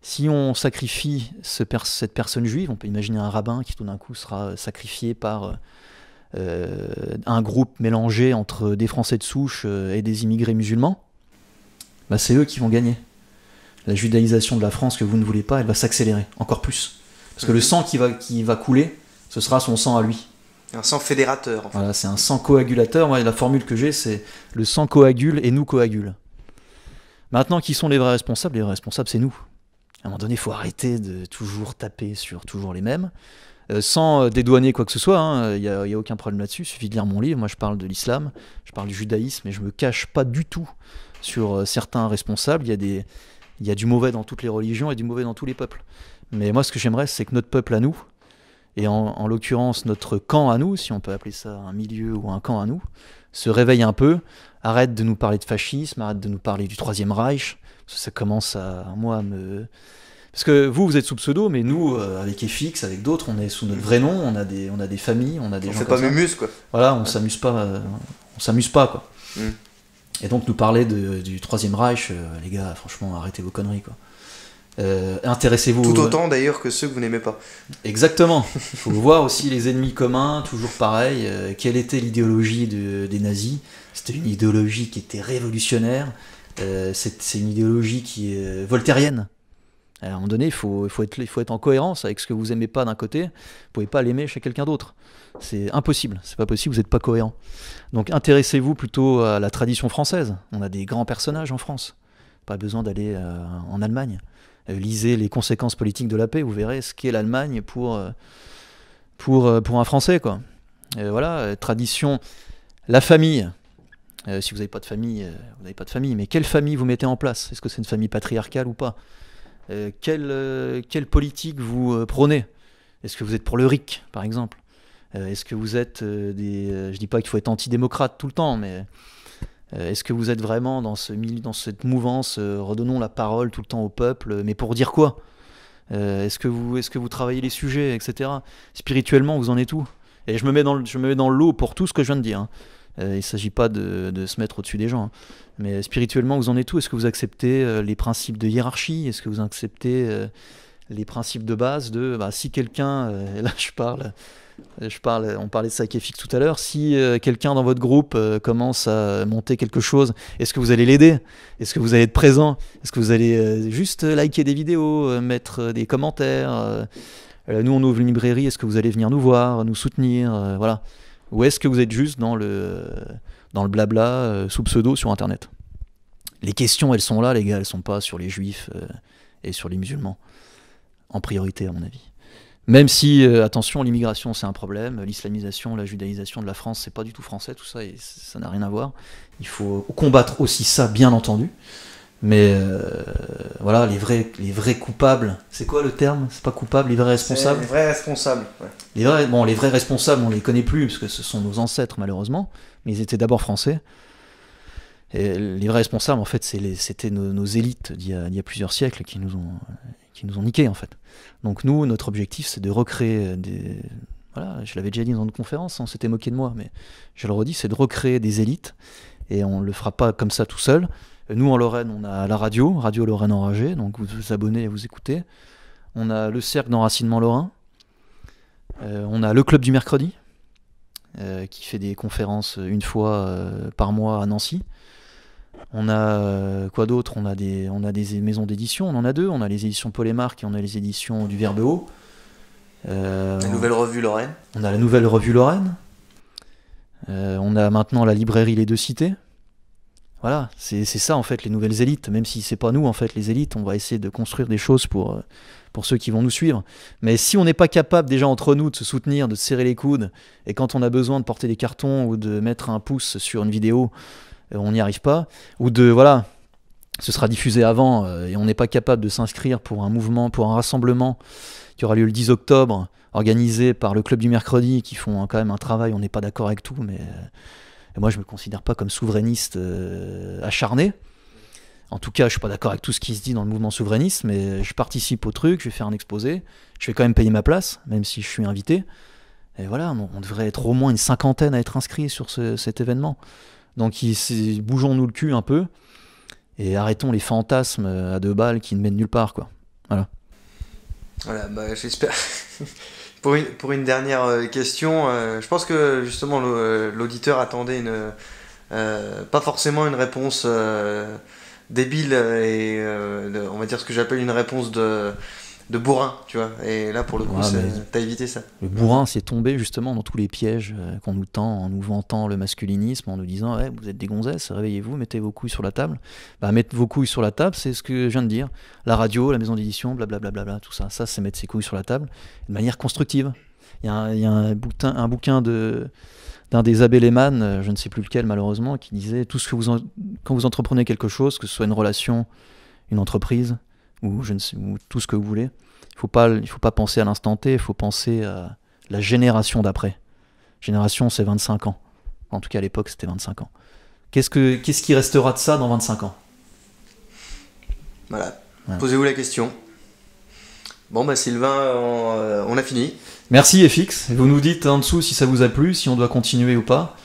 si on sacrifie cette personne juive, on peut imaginer un rabbin qui tout d'un coup sera sacrifié par euh, un groupe mélangé entre des Français de souche euh, et des immigrés musulmans, bah, c'est eux qui vont gagner. La judaïsation de la France que vous ne voulez pas, elle va s'accélérer encore plus. Parce que le mhm. sang qui va, couler, ce sera son sang à lui. Un sang fédérateur. Voilà, c'est un sang coagulateur. la formule que j'ai, c'est le sang coagule et nous coagule. Maintenant, qui sont les vrais responsables Les vrais responsables, c'est nous. À un moment donné, il faut arrêter de toujours taper sur toujours les mêmes. Euh, sans euh, dédouaner quoi que ce soit, hein, il n'y a, aucun problème là-dessus, il suffit de lire mon livre, moi je parle de l'islam, je parle du judaïsme, et je me cache pas du tout sur euh, certains responsables, il y, a y a du mauvais dans toutes les religions et du mauvais dans tous les peuples. Mais moi ce que j'aimerais c'est que notre peuple à nous, et en l'occurrence notre camp à nous, si on peut appeler ça un milieu ou un camp à nous, se réveille un peu, arrête de nous parler de fascisme, arrête de nous parler du Troisième Reich, ça commence à, moi, me. Parce que vous, vous êtes sous pseudo, mais nous, euh, avec FX, avec d'autres, on est sous notre vrai nom, on a des, on a des familles, on a des on gens. Comme pas quoi. Voilà, on s'amuse pas, euh, on s'amuse pas, quoi. Hmm. Et donc, nous parler du Troisième Reich, euh, les gars, franchement, arrêtez vos conneries, quoi. Intéressez-vous. Tout autant d'ailleurs que ceux que vous n'aimez pas. Exactement. Il faut [laughs] voir aussi les ennemis communs, toujours pareil. quelle était l'idéologie des nazis C'était une idéologie qui était révolutionnaire, euh, c'est une idéologie qui est euh, voltairienne. À un moment donné, il faut, être, en cohérence avec ce que vous aimez pas d'un côté, vous pouvez pas l'aimer chez quelqu'un d'autre. C'est impossible, c'est pas possible, vous n'êtes pas cohérent. Donc intéressez-vous plutôt à la tradition française. On a des grands personnages en France, pas besoin d'aller euh, en Allemagne. lisez les conséquences politiques de la paix, vous verrez ce qu'est l'Allemagne pour, un Français. Quoi. voilà, tradition, la famille, euh, si vous n'avez pas de famille, euh, vous n'avez pas de famille, mais quelle famille vous mettez en place Est-ce que c'est une famille patriarcale ou pas euh, quelle, quelle, politique vous prônez Est-ce que vous êtes pour le RIC, par exemple Est-ce que vous êtes des... je dis pas qu'il faut être antidémocrate tout le temps, mais est-ce que vous êtes vraiment dans, ce, dans cette mouvance redonnons la parole tout le temps au peuple, mais pour dire quoi Est-ce que, vous, est que vous travaillez les sujets, etc. Spirituellement, vous en êtes tout Et je me mets dans je me mets dans l'eau pour tout ce que je viens de dire. Hein. Euh, il ne s'agit pas de, se mettre au-dessus des gens. Hein. Mais spirituellement, vous en êtes où Est-ce que vous acceptez euh, les principes de hiérarchie Est-ce que vous acceptez euh, les principes de base de bah, si quelqu'un, [laughs] là je parle, je parle, on parlait de Fix tout à l'heure, si quelqu'un dans votre groupe commence à monter quelque chose, est-ce que vous allez l'aider Est-ce que vous allez être présent Est-ce que vous allez juste liker des vidéos, mettre des commentaires Nous on ouvre une librairie, est-ce que vous allez venir nous voir, nous soutenir Voilà. Ou est-ce que vous êtes juste dans le, dans le blabla euh, sous pseudo sur Internet Les questions, elles sont là, les gars, elles sont pas sur les juifs euh, et sur les musulmans, en priorité, à mon avis. Même si, euh, attention, l'immigration, c'est un problème, l'islamisation, la judaïsation de la France, c'est pas du tout français, tout ça, et ça n'a rien à voir. Il faut combattre aussi ça, bien entendu. Mais euh, voilà, les vrais, coupables, c'est quoi le terme C'est pas coupable, les vrais responsables Les vrais responsables, ouais. les vrais, Bon, les vrais responsables, on les connaît plus, parce que ce sont nos ancêtres, malheureusement, mais ils étaient d'abord français. Et les vrais responsables, en fait, c'était nos, élites d'il y, a plusieurs siècles qui nous ont, qui nous ont niqués, en fait. Donc nous, notre objectif, c'est de recréer des... Voilà, je l'avais déjà dit dans une conférence, on s'était moqué de moi, mais je le redis, c'est de recréer des élites, et on le fera pas comme ça tout seul, nous, en Lorraine, on a la radio, Radio Lorraine Enragée, donc vous vous abonnez et vous écoutez. On a le cercle d'enracinement lorrain. Euh, on a le club du mercredi, euh, qui fait des conférences une fois euh, par mois à Nancy. On a quoi d'autre on, a des, on a des maisons d'édition, on en a deux. On a les éditions Paul et et on a les éditions du Verbe Haut. la nouvelle revue Lorraine. On a la nouvelle revue Lorraine. on a maintenant la librairie Les Deux Cités, voilà, c'est ça en fait les nouvelles élites, même si c'est pas nous en fait les élites, on va essayer de construire des choses pour, euh, pour ceux qui vont nous suivre. Mais si on n'est pas capable déjà entre nous de se soutenir, de serrer les coudes, et quand on a besoin de porter des cartons ou de mettre un pouce sur une vidéo, euh, on n'y arrive pas, ou de voilà, ce sera diffusé avant euh, et on n'est pas capable de s'inscrire pour un mouvement, pour un rassemblement qui aura lieu le 10 octobre, organisé par le Club du Mercredi, qui font hein, quand même un travail, on n'est pas d'accord avec tout, mais moi, je ne me considère pas comme souverainiste euh, acharné. En tout cas, je ne suis pas d'accord avec tout ce qui se dit dans le mouvement souverainiste, mais je participe au truc, je vais faire un exposé, je vais quand même payer ma place, même si je suis invité. Et voilà, on, devrait être au moins une cinquantaine à être inscrits sur cet événement. Donc bougeons-nous le cul un peu et arrêtons les fantasmes à deux balles qui ne mènent nulle part. Quoi. Voilà. Voilà, bah, j'espère. [laughs] Pour une, dernière euh, question, euh, je pense que justement l'auditeur attendait une, euh, pas forcément une réponse débile et on va dire ce que j'appelle une réponse de de bourrin, tu vois. Et là, pour le coup, tu t'as évité ça. Le bourrin, c'est tombé justement dans tous les pièges euh, qu'on nous tend en nous vantant le masculinisme, en nous disant vous êtes des gonzesses, réveillez-vous, mettez vos couilles sur la table. Bah, mettre vos couilles sur la table, c'est ce que je viens de dire. La radio, la maison d'édition, blablabla, bla, tout ça. Ça, c'est mettre ses couilles sur la table de manière constructive. Il y a un, un bouquin, de d'un des abbés Lehman, euh, je ne sais plus lequel malheureusement, qui disait tout ce que vous quand vous entreprenez quelque chose, que ce soit une relation, une entreprise, ou, je ne sais, tout ce que vous voulez. Il faut pas, faut pas penser à l'instant T, il faut penser à la génération d'après. Génération, c'est 25 ans. En tout cas, à l'époque, c'était 25 ans. Qu'est-ce, qui restera de ça dans 25 ans Voilà. Posez-vous la question. Bon, bah Sylvain, on, euh, on a fini. Merci FX. Vous nous dites en dessous si ça vous a plu, si on doit continuer ou pas.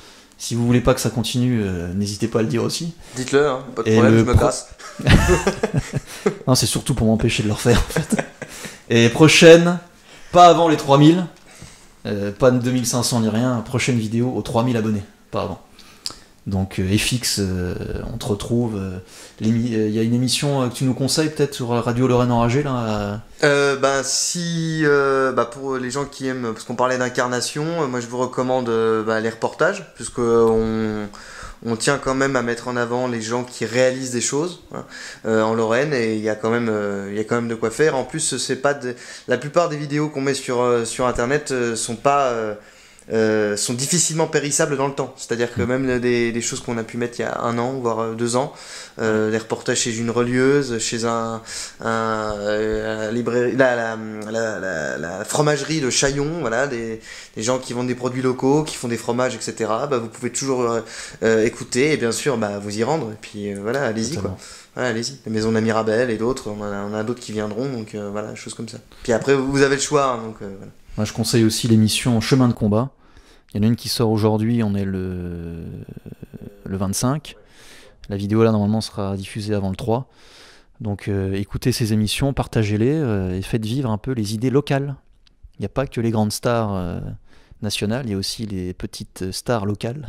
Si vous voulez pas que ça continue, euh, n'hésitez pas à le dire aussi. Dites-le, hein, pas de problème, je me casse. [laughs] non, c'est surtout pour m'empêcher de le refaire, en fait. Et prochaine, pas avant les 3000, euh, pas de 2500 ni rien, prochaine vidéo aux 3000 abonnés, pas avant. Donc euh, FX, euh, on te retrouve. Euh, il y a une émission que tu nous conseilles peut-être sur Radio Lorraine Enragée là euh, bah, si, bah, pour les gens qui aiment, parce qu'on parlait d'incarnation, moi je vous recommande bah, les reportages, puisqu'on on tient quand même à mettre en avant les gens qui réalisent des choses hein, en Lorraine et il y a quand même y quand même de quoi faire. En plus, c'est pas de... la plupart des vidéos qu'on met sur sur internet sont pas euh, sont difficilement périssables dans le temps. C'est-à-dire que mm. même des, des choses qu'on a pu mettre il y a un an, voire euh, deux ans, euh, des reportages chez une relieuse, chez un, un euh, la, la, la, la, fromagerie de Chaillon, voilà, des, des, gens qui vendent des produits locaux, qui font des fromages, etc. Bah, vous pouvez toujours écouter et bien sûr bah, vous y rendre. Et puis voilà, allez-y. Quoi. Voilà, allez-y. La maison de et d'autres, on a, d'autres qui viendront, donc voilà, choses comme ça. Puis après, vous avez le choix, hein, donc voilà. Moi, je conseille aussi l'émission Chemin de combat. Il y en a une qui sort aujourd'hui, on est le, le 25. La vidéo là, normalement, sera diffusée avant le 3. Donc euh, écoutez ces émissions, partagez-les euh, et faites vivre un peu les idées locales. Il n'y a pas que les grandes stars euh, nationales, il y a aussi les petites stars locales.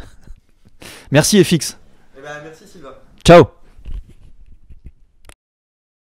[laughs] merci FX. Eh ben, merci Sylvain. Ciao